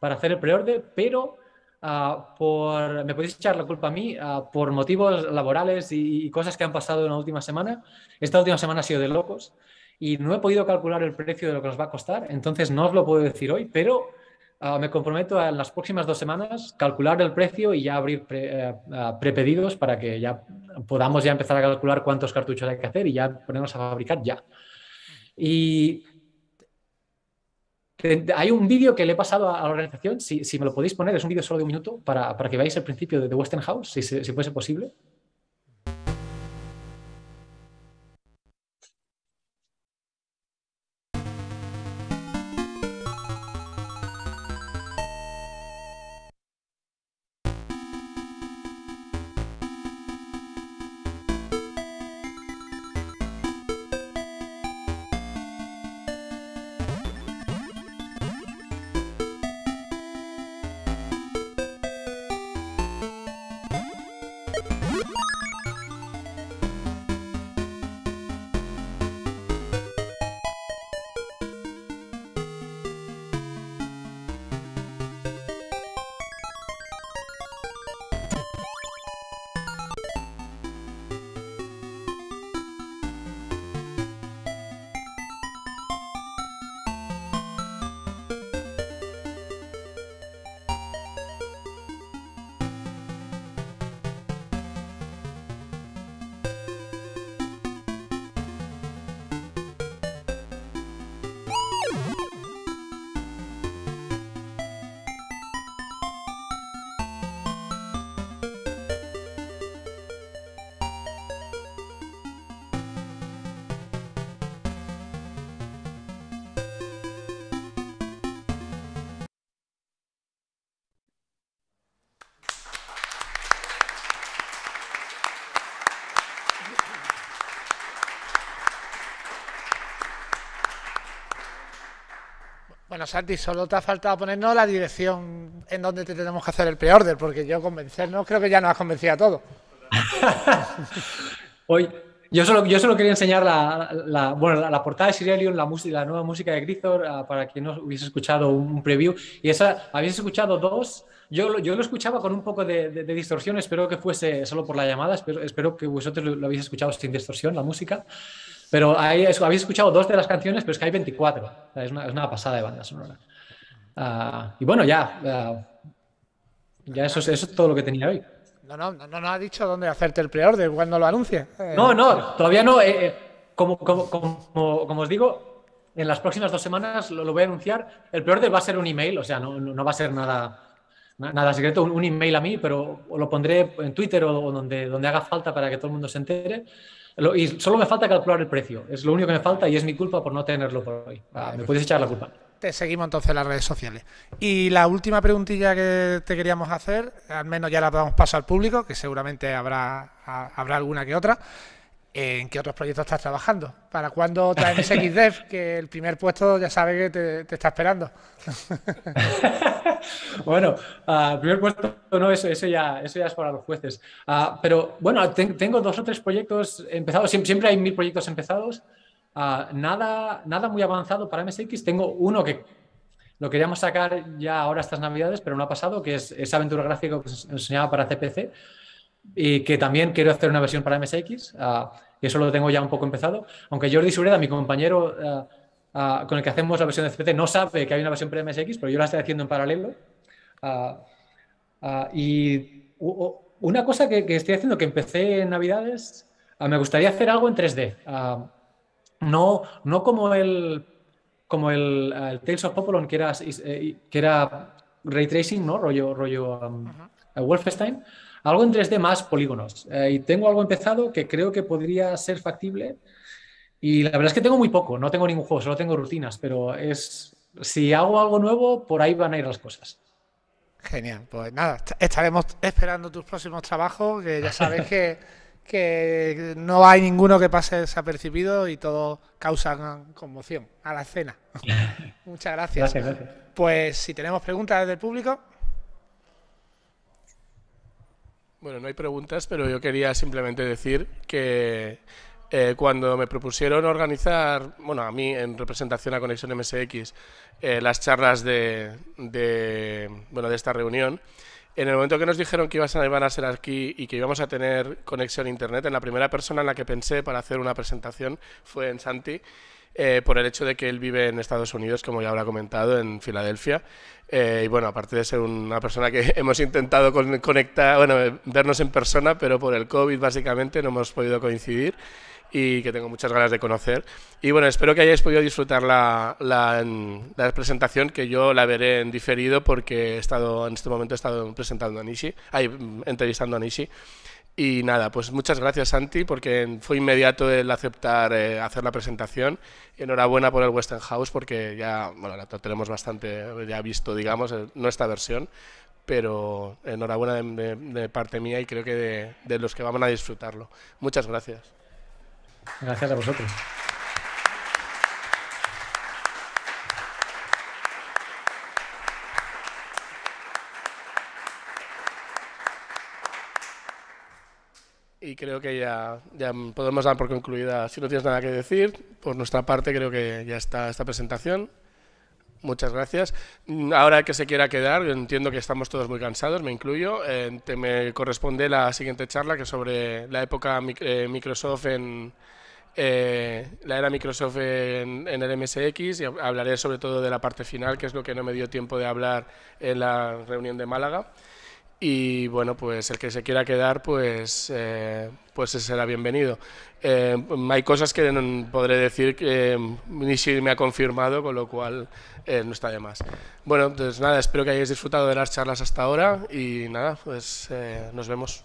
para hacer el preorden, pero ah, por, me podéis echar la culpa a mí ah, por motivos laborales y, y, cosas que han pasado en la última semana. Esta última semana ha sido de locos y no he podido calcular el precio de lo que nos va a costar, entonces no os lo puedo decir hoy, pero Ah, me comprometo a en las próximas dos semanas calcular el precio y ya abrir pre, eh, ah, prepedidos para que ya podamos ya empezar a calcular cuántos cartuchos hay que hacer y ya ponernos a fabricar ya. Y hay un vídeo que le he pasado a, la organización, si, me lo podéis poner, es un vídeo solo de un minuto para, que veáis el principio de, Western House, si fuese posible. Bueno, Santi, solo te ha faltado ponernos la dirección en donde te tenemos que hacer el pre-order, porque yo convencernos creo que ya nos has convencido a todos. Hoy, yo solo, yo solo quería enseñar la, portada de Sirelion, la, la nueva música de Grisor, ah, para quien no hubiese escuchado un preview. Y esa, habéis escuchado dos. Yo, yo lo escuchaba con un poco de, distorsión, espero que fuese solo por la llamada, espero, que vosotros lo, lo habéis escuchado sin distorsión, la música. Pero habéis escuchado dos de las canciones, pero es que hay 24. es, una, pasada de banda sonora. Ah, y bueno, ya. Ah, ya eso, es todo lo que tenía hoy. No, no, no, no ha dicho dónde hacerte el pre de cuando lo anuncie. Eh, no, no, todavía no. Eh, eh, como, como, os digo, en las próximas dos semanas lo, voy a anunciar. El pre va a ser un email, o sea, no, no va a ser nada, nada secreto, un, email a mí, pero lo pondré en Twitter o donde, donde haga falta para que todo el mundo se entere y solo me falta calcular el precio. Es lo único que me falta y es mi culpa por no tenerlo por hoy. Ah, ah, me puedes echar la culpa. Te seguimos entonces en las redes sociales. Y la última preguntilla que te queríamos hacer, al menos ya la damos paso al público, que seguramente habrá, habrá alguna que otra. ¿En qué otros proyectos estás trabajando? ¿Para cuándo X XDev? Que el primer puesto ya sabe que te, está esperando. bueno, el ah, primer puesto no, eso, ya, eso ya es para los jueces. Ah, pero bueno, tengo dos o tres proyectos empezados. Siempre, hay mil proyectos empezados. Ah, nada, nada muy avanzado para MSX. Tengo uno que lo queríamos sacar ya ahora estas navidades, pero no ha pasado, que es esa aventura gráfica que os enseñaba para CPC y que también quiero hacer una versión para MSX, ah, y eso lo tengo ya un poco empezado, aunque Jordi Sureda, mi compañero ah, ah, con el que hacemos la versión de CPT, no sabe que hay una versión para MSX, pero yo la estoy haciendo en paralelo. y una cosa que, estoy haciendo, que empecé en Navidades, me gustaría hacer algo en 3D. no, no como el como el, Tales of Popolon, que era, eh, que era ray tracing, ¿no? Rollo, rollo um, Wolfenstein, algo en 3D más polígonos. Eh, y tengo algo empezado que creo que podría ser factible. Y la verdad es que tengo muy poco, no tengo ningún juego, solo tengo rutinas, pero es si hago algo nuevo, por ahí van a ir las cosas. Genial, pues nada, estaremos esperando tus próximos trabajos, que ya sabes que, que no hay ninguno que pase desapercibido y todo causa conmoción a la escena. Muchas gracias. gracias. Pues si tenemos preguntas del público. Bueno, no hay preguntas, pero yo quería simplemente decir que eh, cuando me propusieron organizar, bueno, a mí en representación a Conexión MSX, eh, las charlas de, bueno, de esta reunión, en el momento que nos dijeron que iban a ser aquí y que íbamos a tener conexión a Internet, en la primera persona en la que pensé para hacer una presentación fue en Santi. Eh, por el hecho de que él vive en Estados Unidos, como ya habrá comentado, en Filadelfia. Eh, y bueno, aparte de ser una persona que hemos intentado conectar, bueno, eh, vernos en persona, pero por el COVID básicamente no hemos podido coincidir y que tengo muchas ganas de conocer. Y bueno, espero que hayáis podido disfrutar la, presentación, que yo la veré en diferido porque he estado, en este momento he estado presentando a Nishi, mm, entrevistando a Nishi. Y nada, pues muchas gracias Santi, porque fue inmediato el aceptar eh, hacer la presentación. Enhorabuena por el Western House, porque ya bueno, la tenemos bastante ya visto, digamos, eh, nuestra versión. Pero enhorabuena de, parte mía y creo que de, de los que vamos a disfrutarlo. Muchas gracias. Gracias a vosotros. Y creo que ya, ya podemos dar por concluida, si no tienes nada que decir, por nuestra parte creo que ya está esta presentación. Muchas gracias. Mm, ahora que se quiera quedar, entiendo que estamos todos muy cansados, me incluyo. te me corresponde la siguiente charla, que es sobre la época eh, Microsoft en eh, la era Microsoft en, en, el MSX y hablaré sobre todo de la parte final, que es lo que no me dio tiempo de hablar en la reunión de Málaga y bueno, pues el que se quiera quedar, pues, eh, pues será bienvenido. Eh, hay cosas que no podré decir que mm, ni si me ha confirmado, con lo cual eh, no está de más. Bueno, pues nada, espero que hayáis disfrutado de las charlas hasta ahora y nada, pues eh, nos vemos.